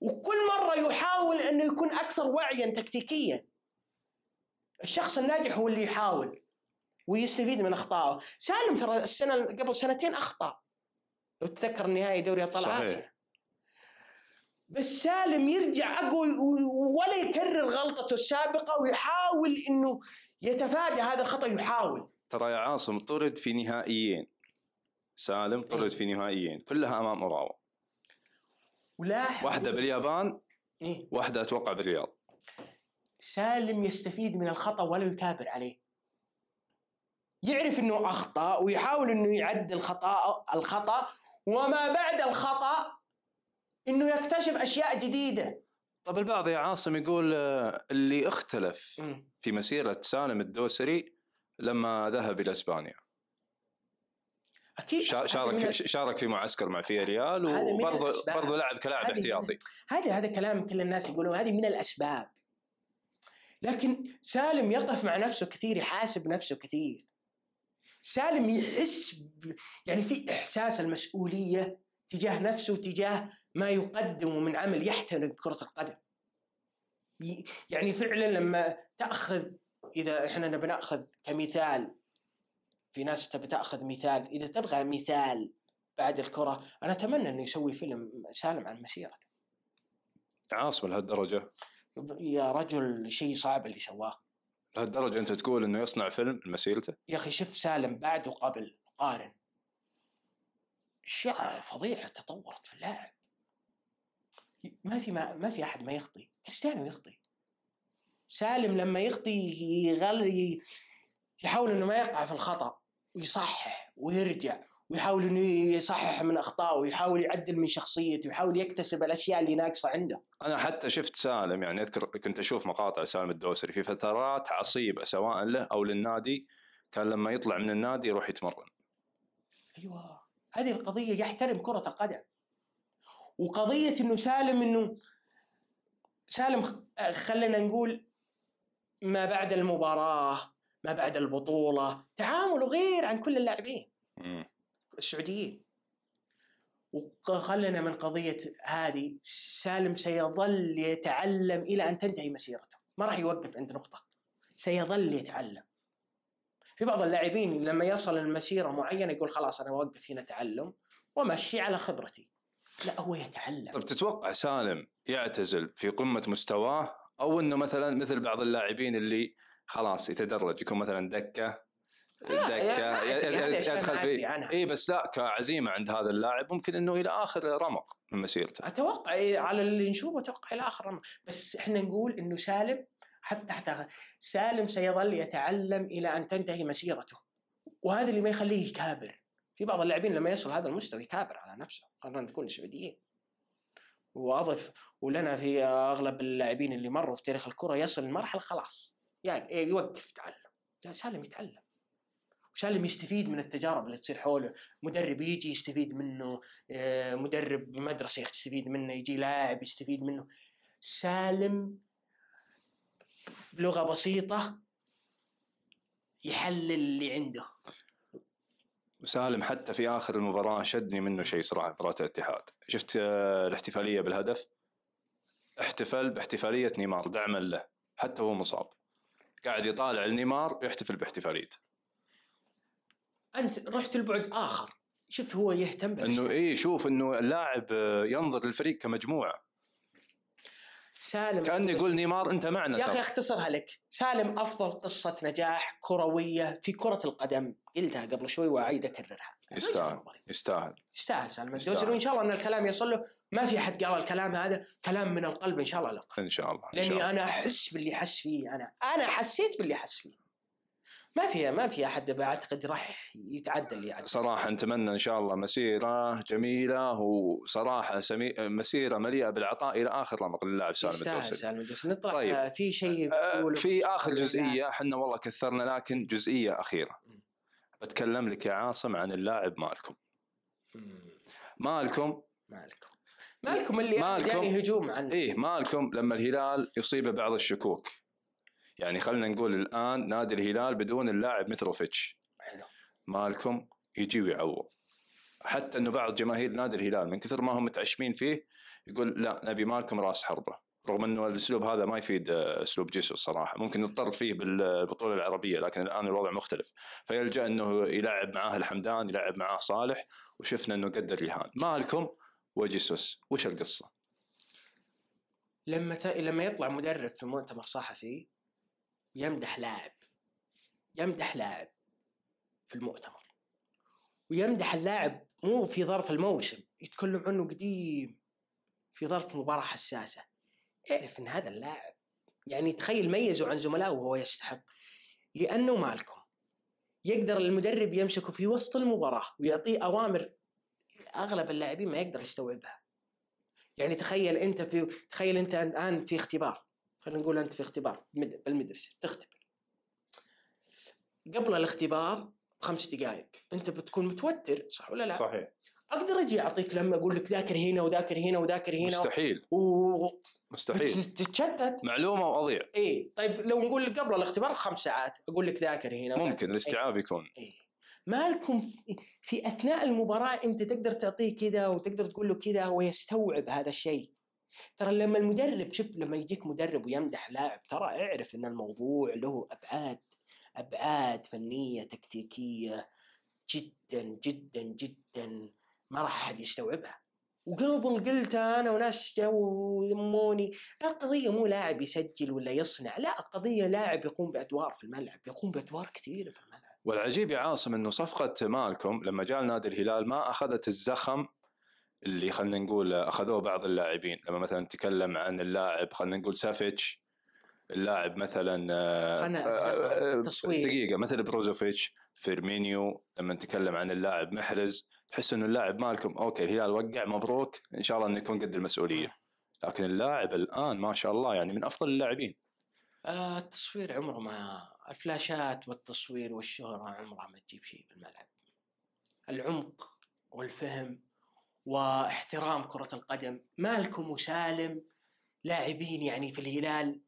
وكل مرة يحاول أنه يكون أكثر وعيا تكتيكيا الشخص الناجح هو اللي يحاول ويستفيد من أخطائه سالم ترى السنة قبل سنتين أخطأ لو تتذكر النهاية دوري أبطال آسيا بس سالم يرجع اقوى ولا يكرر غلطته السابقه ويحاول انه يتفادى هذا الخطا يحاول ترى يا عاصم طرد في نهائيين سالم طرد إيه؟ في نهائيين كلها امام اوراوا ولاحظ واحده باليابان إيه؟ واحده اتوقع بالرياض سالم يستفيد من الخطا ولا يكابر عليه يعرف انه اخطا ويحاول انه يعدل خطا الخطا وما بعد الخطا انه يكتشف اشياء جديده طب البعض يا عاصم يقول آه، اللي اختلف في مسيره سالم الدوسري لما ذهب الى اسبانيا اكيد شارك في شارك في معسكر مع ريال وبرضه برضه لعب كلاعب احتياطي هذا هذا كلام كل الناس يقولون هذه من الاسباب لكن سالم يقف مع نفسه كثير يحاسب نفسه كثير سالم يحس يعني في احساس المسؤوليه تجاه نفسه وتجاه ما يقدمه من عمل يحترم كرة القدم يعني فعلا لما تأخذ إذا إحنا نبي نأخذ كمثال في ناس تبي تأخذ مثال إذا تبغى مثال بعد الكرة أنا أتمنى أنه يسوي فيلم سالم عن مسيرته عاصم لهالدرجة يا رجل شيء صعب اللي سواه لهالدرجة أنت تقول أنه يصنع فيلم مسيرته يا أخي شف سالم بعد وقبل قارن اشياء فظيعه تطورت في اللاعب ما في ما, ما في احد ما يخطي كريستيانو يخطي سالم لما يخطي يغل يحاول انه ما يقع في الخطا ويصحح ويرجع ويحاول انه يصحح من اخطائه ويحاول يعدل من شخصيته ويحاول يكتسب الاشياء اللي ناقصه عنده. انا حتى شفت سالم يعني اذكر كنت اشوف مقاطع سالم الدوسري في فترات عصيبه سواء له او للنادي كان لما يطلع من النادي يروح يتمرن. ايوه هذه القضيه يحترم كره القدم وقضيه انه سالم انه سالم خلينا نقول ما بعد المباراه ما بعد البطوله تعامله غير عن كل اللاعبين السعوديين وخلنا من قضيه هذه سالم سيظل يتعلم الى ان تنتهي مسيرته ما راح يوقف عند نقطه سيظل يتعلم في بعض اللاعبين لما يصل المسيرة معينه يقول خلاص انا اوقف هنا تعلم وامشي على خبرتي لا هو يتعلم طب تتوقع سالم يعتزل في قمه مستواه او انه مثلا مثل بعض اللاعبين اللي خلاص يتدرج يكون مثلا دكه دكه يدخل في اي بس لا كعزيمه عند هذا اللاعب ممكن انه الى اخر رمق من مسيرته اتوقع إيه، على اللي نشوفه اتوقع الى اخر رمق بس احنا نقول انه سالم حتى حتى سالم سيظل يتعلم الى ان تنتهي مسيرته وهذا اللي ما يخليه يكابر في بعض اللاعبين لما يصل هذا المستوى يكابر على نفسه خلينا نكون سعوديين واضف ولنا في اغلب اللاعبين اللي مروا في تاريخ الكره يصل لمرحله خلاص يعني يوقف تعلم لا سالم يتعلم وسالم يستفيد من التجارب اللي تصير حوله مدرب يجي يستفيد منه آه، مدرب مدرسه يستفيد منه يجي لاعب يستفيد منه سالم بلغه بسيطه يحلل اللي عنده وسالم حتى في اخر المباراه شدني منه شيء صراحه مباراه الاتحاد شفت آه، الاحتفاليه بالهدف احتفل باحتفاليه نيمار دعما له حتى هو مصاب قاعد يطالع لنيمار ويحتفل باحتفاليته انت رحت لبعد اخر شوف هو يهتم انه اي شوف انه اللاعب آه، ينظر للفريق كمجموعه سالم كانه يقول نيمار انت معنا يا اخي اختصرها لك سالم افضل قصه نجاح كرويه في كره القدم قلتها قبل شوي واعيد اكررها يستاهل يستاهل يستاهل سالم الدوسري وان شاء الله ان الكلام يصل له ما في احد قال الكلام هذا كلام من القلب ان شاء الله لقى. ان شاء الله لاني إن شاء الله. انا احس باللي حس فيه انا انا حسيت باللي حس فيه ما فيها ما في احد بعتقد راح يتعدل يعني صراحه نتمنى ان شاء الله مسيره جميله وصراحه سمي... مسيره مليئه بالعطاء الى اخر رمق للاعب سالم الدوسري سالم الدوسري نطلع طيب. آه، في شيء آه، في اخر جزئيه احنا والله كثرنا لكن جزئيه اخيره بتكلم لك يا عاصم عن اللاعب مالكم مالكم مالكم مالكم اللي مالكم. جاني يعني هجوم عنه ايه مالكم لما الهلال يصيبه بعض الشكوك يعني خلينا نقول الان نادي الهلال بدون اللاعب متروفيتش حلو مالكم يجي ويعوض حتى انه بعض جماهير نادي الهلال من كثر ما هم متعشمين فيه يقول لا نبي مالكم راس حربه رغم انه الاسلوب هذا ما يفيد آه، اسلوب جيسو الصراحه ممكن نضطر فيه بالبطوله العربيه لكن الان الوضع مختلف فيلجا انه يلعب معاه الحمدان يلعب معاه صالح وشفنا انه قدر يهان مالكم وجيسوس وش القصه؟ لما ت... لما يطلع مدرب في مؤتمر صحفي يمدح لاعب يمدح لاعب في المؤتمر ويمدح اللاعب مو في ظرف الموسم يتكلم عنه قديم في ظرف مباراة حساسة اعرف ان هذا اللاعب يعني تخيل ميزه عن زملائه وهو يستحق لانه مالكم يقدر المدرب يمسكه في وسط المباراة ويعطيه اوامر اغلب اللاعبين ما يقدر يستوعبها يعني تخيل انت في تخيل انت الان في اختبار خلينا نقول انت في اختبار بالمدرسه تختبر قبل الاختبار بخمس دقائق انت بتكون متوتر صح ولا لا؟ صحيح اقدر اجي اعطيك لما اقول لك ذاكر هنا وذاكر هنا وذاكر هنا مستحيل و... مستحيل تتشتت معلومه واضيع اي طيب لو نقول لك قبل الاختبار خمس ساعات اقول لك ذاكر هنا ممكن وذاكر. الاستيعاب إيه. يكون اي ما لكم في... في اثناء المباراه انت تقدر تعطيه كذا وتقدر تقول له كذا ويستوعب هذا الشيء ترى لما المدرب شوف لما يجيك مدرب ويمدح لاعب ترى اعرف ان الموضوع له ابعاد ابعاد فنيه تكتيكيه جدا جدا جدا ما راح احد يستوعبها وقبل قلت انا وناس جو يموني القضيه مو لاعب يسجل ولا يصنع لا القضيه لاعب يقوم بادوار في الملعب يقوم بادوار كثيره في الملعب والعجيب يا عاصم انه صفقه مالكم لما جاء نادي الهلال ما اخذت الزخم اللي خلينا نقول اخذوه بعض اللاعبين لما مثلا نتكلم عن اللاعب خلينا نقول سافيتش اللاعب مثلا آه، آه، آه، تصوير دقيقه مثل بروزوفيتش فيرمينيو لما نتكلم عن اللاعب محرز تحس انه اللاعب مالكم اوكي الهلال وقع مبروك ان شاء الله انه يكون قد المسؤوليه لكن اللاعب الان ما شاء الله يعني من افضل اللاعبين التصوير عمره ما الفلاشات والتصوير والشهره عمرها ما تجيب شيء بالملعب العمق والفهم واحترام كرة القدم مالكم وسالم لاعبين يعني في الهلال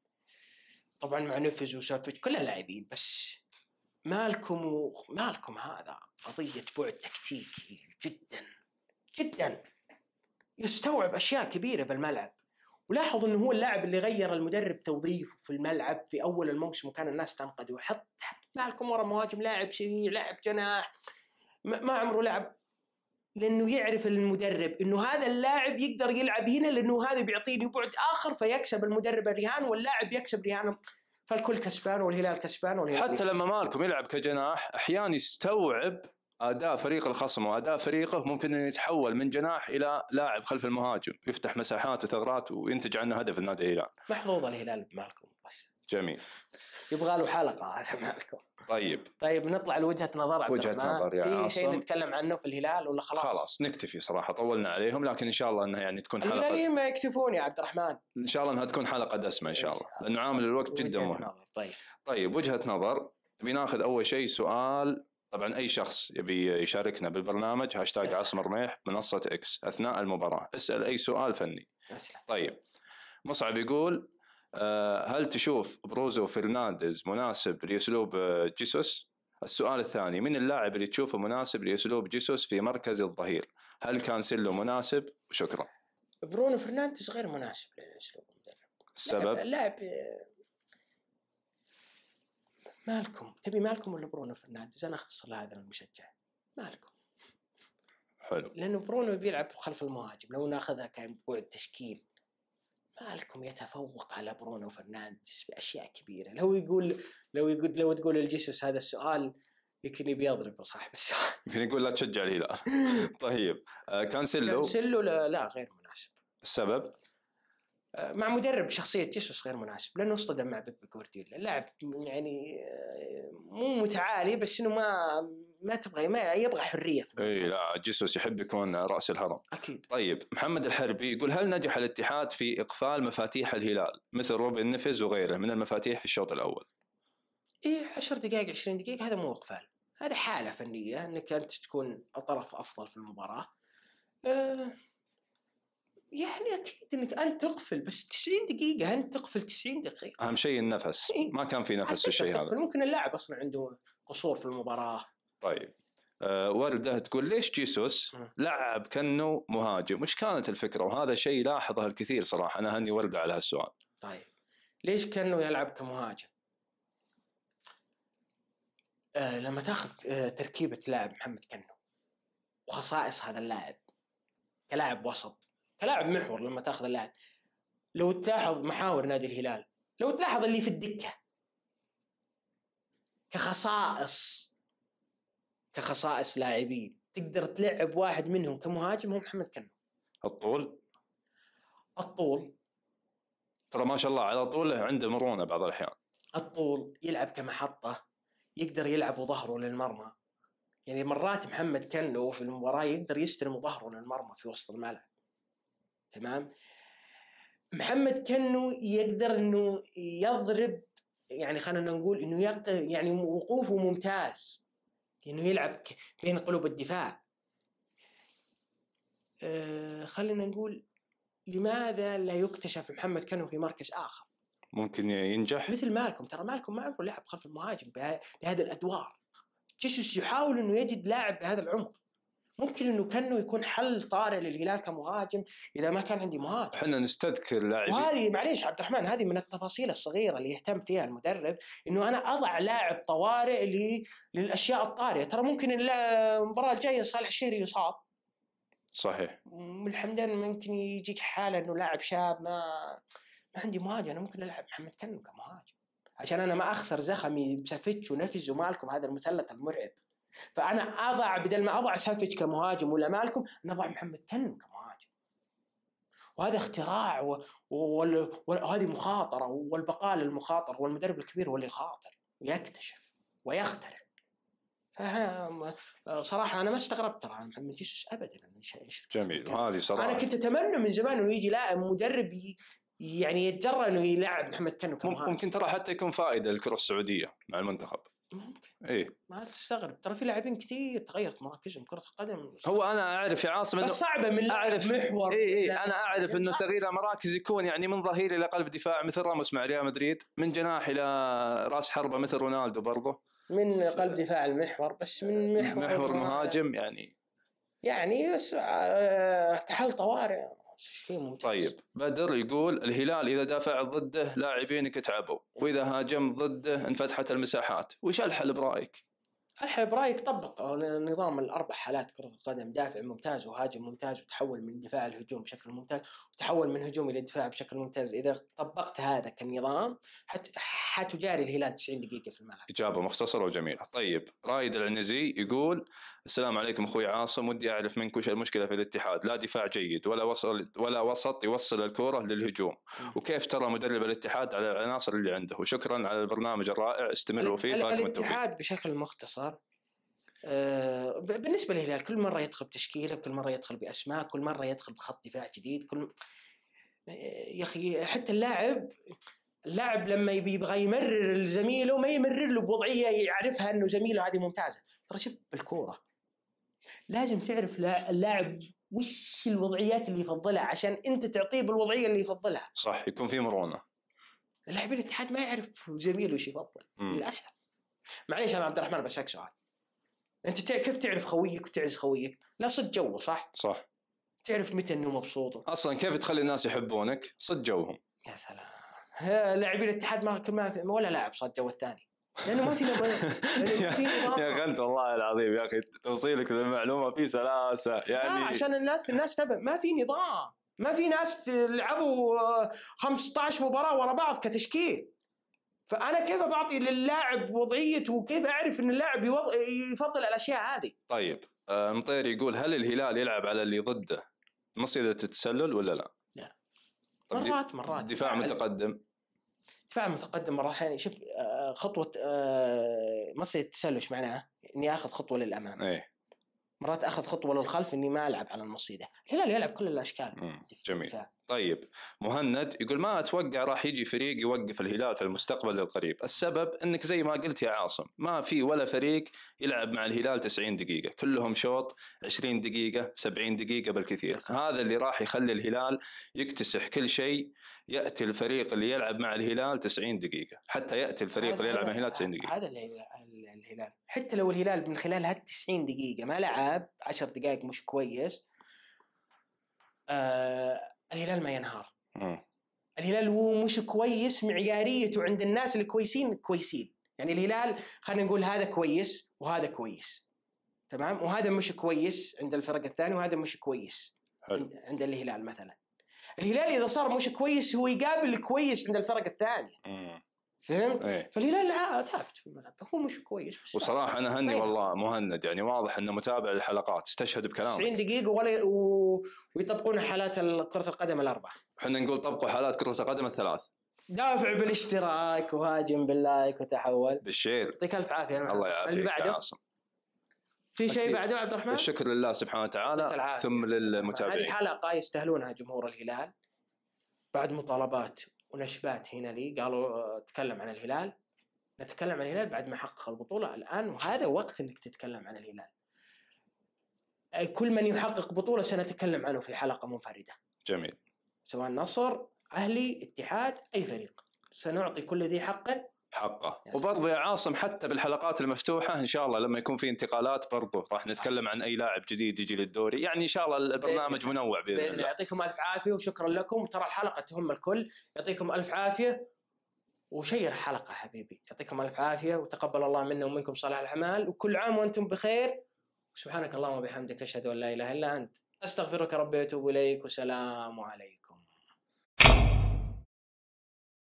طبعا مع نفز وسافج كل اللاعبين بس مالكم ومالكم مالكم هذا قضية بعد تكتيكي جدا جدا يستوعب أشياء كبيرة بالملعب ولاحظ انه هو اللاعب اللي غير المدرب توظيفه في الملعب في اول الموسم وكان الناس تنقده حط حط مالكم ورا مهاجم لاعب سريع لاعب جناح ما عمره لعب لانه يعرف المدرب انه هذا اللاعب يقدر يلعب هنا لانه هذا بيعطيني بعد اخر فيكسب المدرب الرهان واللاعب يكسب رهان فالكل كسبان والهلال كسبان والهلال حتى لما مالكم يلعب كجناح احيانا يستوعب اداء فريق الخصم واداء فريقه ممكن انه يتحول من جناح الى لاعب خلف المهاجم يفتح مساحات وثغرات وينتج عنه هدف النادي الهلال محظوظ الهلال بمالكم بس جميل يبغى له حلقه هذا مالكم طيب طيب نطلع لوجهه نظر عبد وجهه نظر يا في شيء نتكلم عنه في الهلال ولا خلاص؟ خلاص نكتفي صراحه طولنا عليهم لكن ان شاء الله انها يعني تكون حلقه الهلاليين ما يكتفون يا عبد الرحمن ان شاء الله انها تكون حلقه دسمه ان شاء الله لانه عامل الوقت جدا مهم طيب طيب وجهه نظر بناخذ اول شيء سؤال طبعا اي شخص يبي يشاركنا بالبرنامج هاشتاج عاصم رميح منصه اكس اثناء المباراه اسال اي سؤال فني طيب مصعب يقول آه، هل تشوف بروزو فرنانديز مناسب لاسلوب آه، جيسوس؟ السؤال الثاني من اللاعب اللي تشوفه مناسب لاسلوب جيسوس في مركز الظهير؟ هل كانسيلو مناسب؟ وشكرا. برونو فرنانديز غير مناسب لاسلوب المدرب. السبب؟ اللاعب آه، مالكم تبي مالكم ولا برونو فرنانديز؟ انا اختصر لهذا المشجع مالكم. حلو. لانه برونو بيلعب خلف المهاجم لو ناخذها كبعد تشكيل مالكم يتفوق على برونو فرنانديز باشياء كبيره لو يقول لو يقول لو تقول لجيسوس هذا السؤال يمكن يبي يضرب صاحب السؤال (laughs) يمكن يقول لا تشجع الهلال (laughs) طيب آه كانسيلو كانسيلو لا, لا غير مناسب السبب؟ آه، مع مدرب شخصية جيسوس غير مناسب لأنه اصطدم مع بيب جوارديولا لاعب يعني آه، مو متعالي بس إنه ما ما تبغى ما يبغى حريه في اي لا جيسوس يحب يكون راس الهرم اكيد طيب محمد الحربي يقول هل نجح الاتحاد في اقفال مفاتيح الهلال مثل روبن نفز وغيره من المفاتيح في الشوط الاول؟ اي 10 دقائق 20 دقيقه هذا مو اقفال هذا حاله فنيه انك انت تكون طرف افضل في المباراه أه يعني اكيد انك انت تقفل بس 90 دقيقه انت تقفل 90 دقيقه اهم شيء النفس إيه. ما كان في نفس الشيء هذا ممكن اللاعب اصلا عنده قصور في المباراه طيب آه ورده تقول ليش جيسوس لعب كانه مهاجم وش كانت الفكره وهذا شيء لاحظه الكثير صراحه انا هني ورده على هالسؤال طيب ليش كانه يلعب كمهاجم آه لما تاخذ آه تركيبه لاعب محمد كنو وخصائص هذا اللاعب كلاعب وسط كلاعب محور لما تاخذ اللاعب لو تلاحظ محاور نادي الهلال لو تلاحظ اللي في الدكه كخصائص كخصائص لاعبين تقدر تلعب واحد منهم كمهاجم هو محمد كنو الطول الطول ترى ما شاء الله على طوله عنده مرونه بعض الاحيان الطول يلعب كمحطه يقدر يلعب وظهره للمرمى يعني مرات محمد كنو في المباراه يقدر يستلم ظهره للمرمى في وسط الملعب تمام محمد كنو يقدر انه يضرب يعني خلينا نقول انه يعني وقوفه ممتاز لأنه يلعب بين قلوب الدفاع أه خلينا نقول لماذا لا يكتشف محمد كانو في مركز آخر ممكن ينجح مثل مالكم ترى مالكم ما عمره لعب خلف المهاجم بهذه الأدوار جيسوس يحاول أنه يجد لاعب بهذا العمق ممكن انه كانه يكون حل طارئ للهلال كمهاجم اذا ما كان عندي مهاجم احنا نستذكر لاعبين وهذه معليش عبد الرحمن هذه من التفاصيل الصغيره اللي يهتم فيها المدرب انه انا اضع لاعب طوارئ لي للاشياء الطارئه ترى ممكن المباراه الجايه صالح الشهري يصاب صحيح الحمد لله ممكن يجيك حاله انه لاعب شاب ما ما عندي مهاجم انا ممكن العب محمد كنو كمهاجم عشان انا ما اخسر زخمي بسافيتش ونفز ومالكم هذا المثلث المرعب فانا اضع بدل ما اضع سافيتش كمهاجم ولا مالكم انا اضع محمد كنو كمهاجم وهذا اختراع وهذه مخاطره والبقاء للمخاطر والمدرب الكبير هو اللي يخاطر ويكتشف ويخترع صراحة أنا ما استغربت ترى محمد جيسوس أبدا جميل هذه صراحة أنا كنت أتمنى من زمان إنه يجي لاعب مدرب يعني يتجرأ إنه يلعب محمد كنو ممكن ترى حتى يكون فائدة للكرة السعودية مع المنتخب ممكن إيه. ايه ما تستغرب ترى في لاعبين كثير تغيرت مراكزهم كره القدم هو انا اعرف يا عاصم انه صعبه من اعرف محور اي اي انا اعرف انه تغيير المراكز يكون يعني من ظهير الى قلب دفاع مثل راموس مع ريال مدريد من جناح الى راس حربه مثل رونالدو برضه من قلب دفاع المحور بس من محور محور مهاجم يعني يعني بس تحل آه، طوارئ شيء ممتاز طيب بدر يقول الهلال اذا دافع ضده لاعبينك تعبوا واذا هاجم ضده انفتحت المساحات وش الحل برايك؟ الحل برايك طبق نظام الاربع حالات كره القدم دافع ممتاز وهاجم ممتاز وتحول من دفاع الهجوم بشكل ممتاز وتحول من هجوم الى دفاع بشكل ممتاز اذا طبقت هذا كنظام حت... حتجاري الهلال 90 دقيقه في الملعب اجابه مختصره وجميله طيب رايد العنزي يقول السلام عليكم اخوي عاصم ودي اعرف منك وش المشكله في الاتحاد لا دفاع جيد ولا وصل ولا وسط يوصل الكوره للهجوم وكيف ترى مدرب الاتحاد على العناصر اللي عنده وشكرا على البرنامج الرائع استمروا فيه فاتكم الاتحاد بشكل مختصر آه بالنسبه للهلال كل مره يدخل بتشكيله كل مره يدخل باسماء كل مره يدخل بخط دفاع جديد كل آه، يا اخي حتى اللاعب اللاعب لما يبغى يمرر لزميله ما يمرر له بوضعيه يعرفها انه زميله هذه ممتازه ترى شوف بالكوره لازم تعرف اللاعب وش الوضعيات اللي يفضلها عشان انت تعطيه بالوضعيه اللي يفضلها صح يكون في مرونه اللاعبين الاتحاد ما يعرف زميله وش يفضل للاسف معليش انا عبد الرحمن بسالك سؤال انت كيف تعرف خويك وتعز خويك؟ لا صد جوه صح؟ صح تعرف متى انه مبسوط اصلا كيف تخلي الناس يحبونك؟ صد جوهم يا سلام لاعبين الاتحاد ما ما ولا لاعب صد جو الثاني لانه ما في (laughs) نظام يا غنت والله العظيم يا اخي توصيلك للمعلومه في سلاسه يعني لا عشان الناس الناس تبع ما في نظام ما في ناس لعبوا 15 آه، مباراه ورا بعض كتشكيل فانا كيف بعطي للاعب وضعيته وكيف اعرف ان اللاعب يفضل الاشياء هذه طيب آه، مطير يقول هل الهلال يلعب على اللي ضده مصيدة التسلل ولا لا؟ لا طيب، مرات مرات دفاع متقدم دفاع متقدم مره ثانيه شوف آه، خطوه آه، مصيد التسلش معناها اني اخذ خطوه للامام ايه مرات اخذ خطوه للخلف اني ما العب على المصيده الهلال يلعب كل الاشكال جميل دفاع. طيب مهند يقول ما اتوقع راح يجي فريق يوقف الهلال في المستقبل القريب، السبب انك زي ما قلت يا عاصم ما في ولا فريق يلعب مع الهلال 90 دقيقة، كلهم شوط 20 دقيقة 70 دقيقة بالكثير، هذا اللي راح يخلي الهلال يكتسح كل شيء ياتي الفريق اللي يلعب مع الهلال 90 دقيقة، حتى ياتي الفريق اللي يلعب مع الهلال 90 دقيقة هذا الهلال، حتى لو الهلال من خلال هال 90 دقيقة ما لعب 10 دقائق مش كويس آه الهلال ما ينهار مم. نعم. الهلال وهو مش كويس معياريته عند الناس الكويسين كويسين يعني الهلال خلينا نقول هذا كويس وهذا كويس تمام وهذا مش كويس عند الفرق الثاني وهذا مش كويس حل. عند الهلال مثلا الهلال اذا صار مش كويس هو يقابل الكويس عند الفرق الثانيه فهمت؟ ايه. فالهلال ثابت في الملعب هو مش كويس بس وصراحه انا هني طيب. والله مهند يعني واضح انه متابع للحلقات استشهد بكلامه 90 دقيقه ولا و... ويطبقون حالات كره القدم الاربعه احنا نقول طبقوا حالات كره القدم الثلاث دافع بالاشتراك وهاجم باللايك وتحول بالشير يعطيك الف عافيه الله يعافيك بعده عاصم في شيء بعده عبد الرحمن؟ الشكر لله سبحانه وتعالى ثم للمتابعين هذه حلقه يستاهلونها جمهور الهلال بعد مطالبات ونشبات هنا لي قالوا آه، تكلم عن الهلال نتكلم عن الهلال بعد ما حقق البطولة الآن وهذا وقت أنك تتكلم عن الهلال كل من يحقق بطولة سنتكلم عنه في حلقة منفردة جميل سواء نصر أهلي اتحاد أي فريق سنعطي كل ذي حقا حقه وبرضه يا عاصم حتى بالحلقات المفتوحه ان شاء الله لما يكون في انتقالات برضه راح نتكلم عن اي لاعب جديد يجي للدوري يعني ان شاء الله البرنامج منوع باذن الله يعطيكم الف عافيه وشكرا لكم ترى الحلقه تهم الكل يعطيكم الف عافيه وشير حلقه حبيبي يعطيكم الف عافيه وتقبل الله منا ومنكم صالح الاعمال وكل عام وانتم بخير سبحانك اللهم وبحمدك اشهد ان لا اله الا انت استغفرك ربي واتوب اليك وسلام عليكم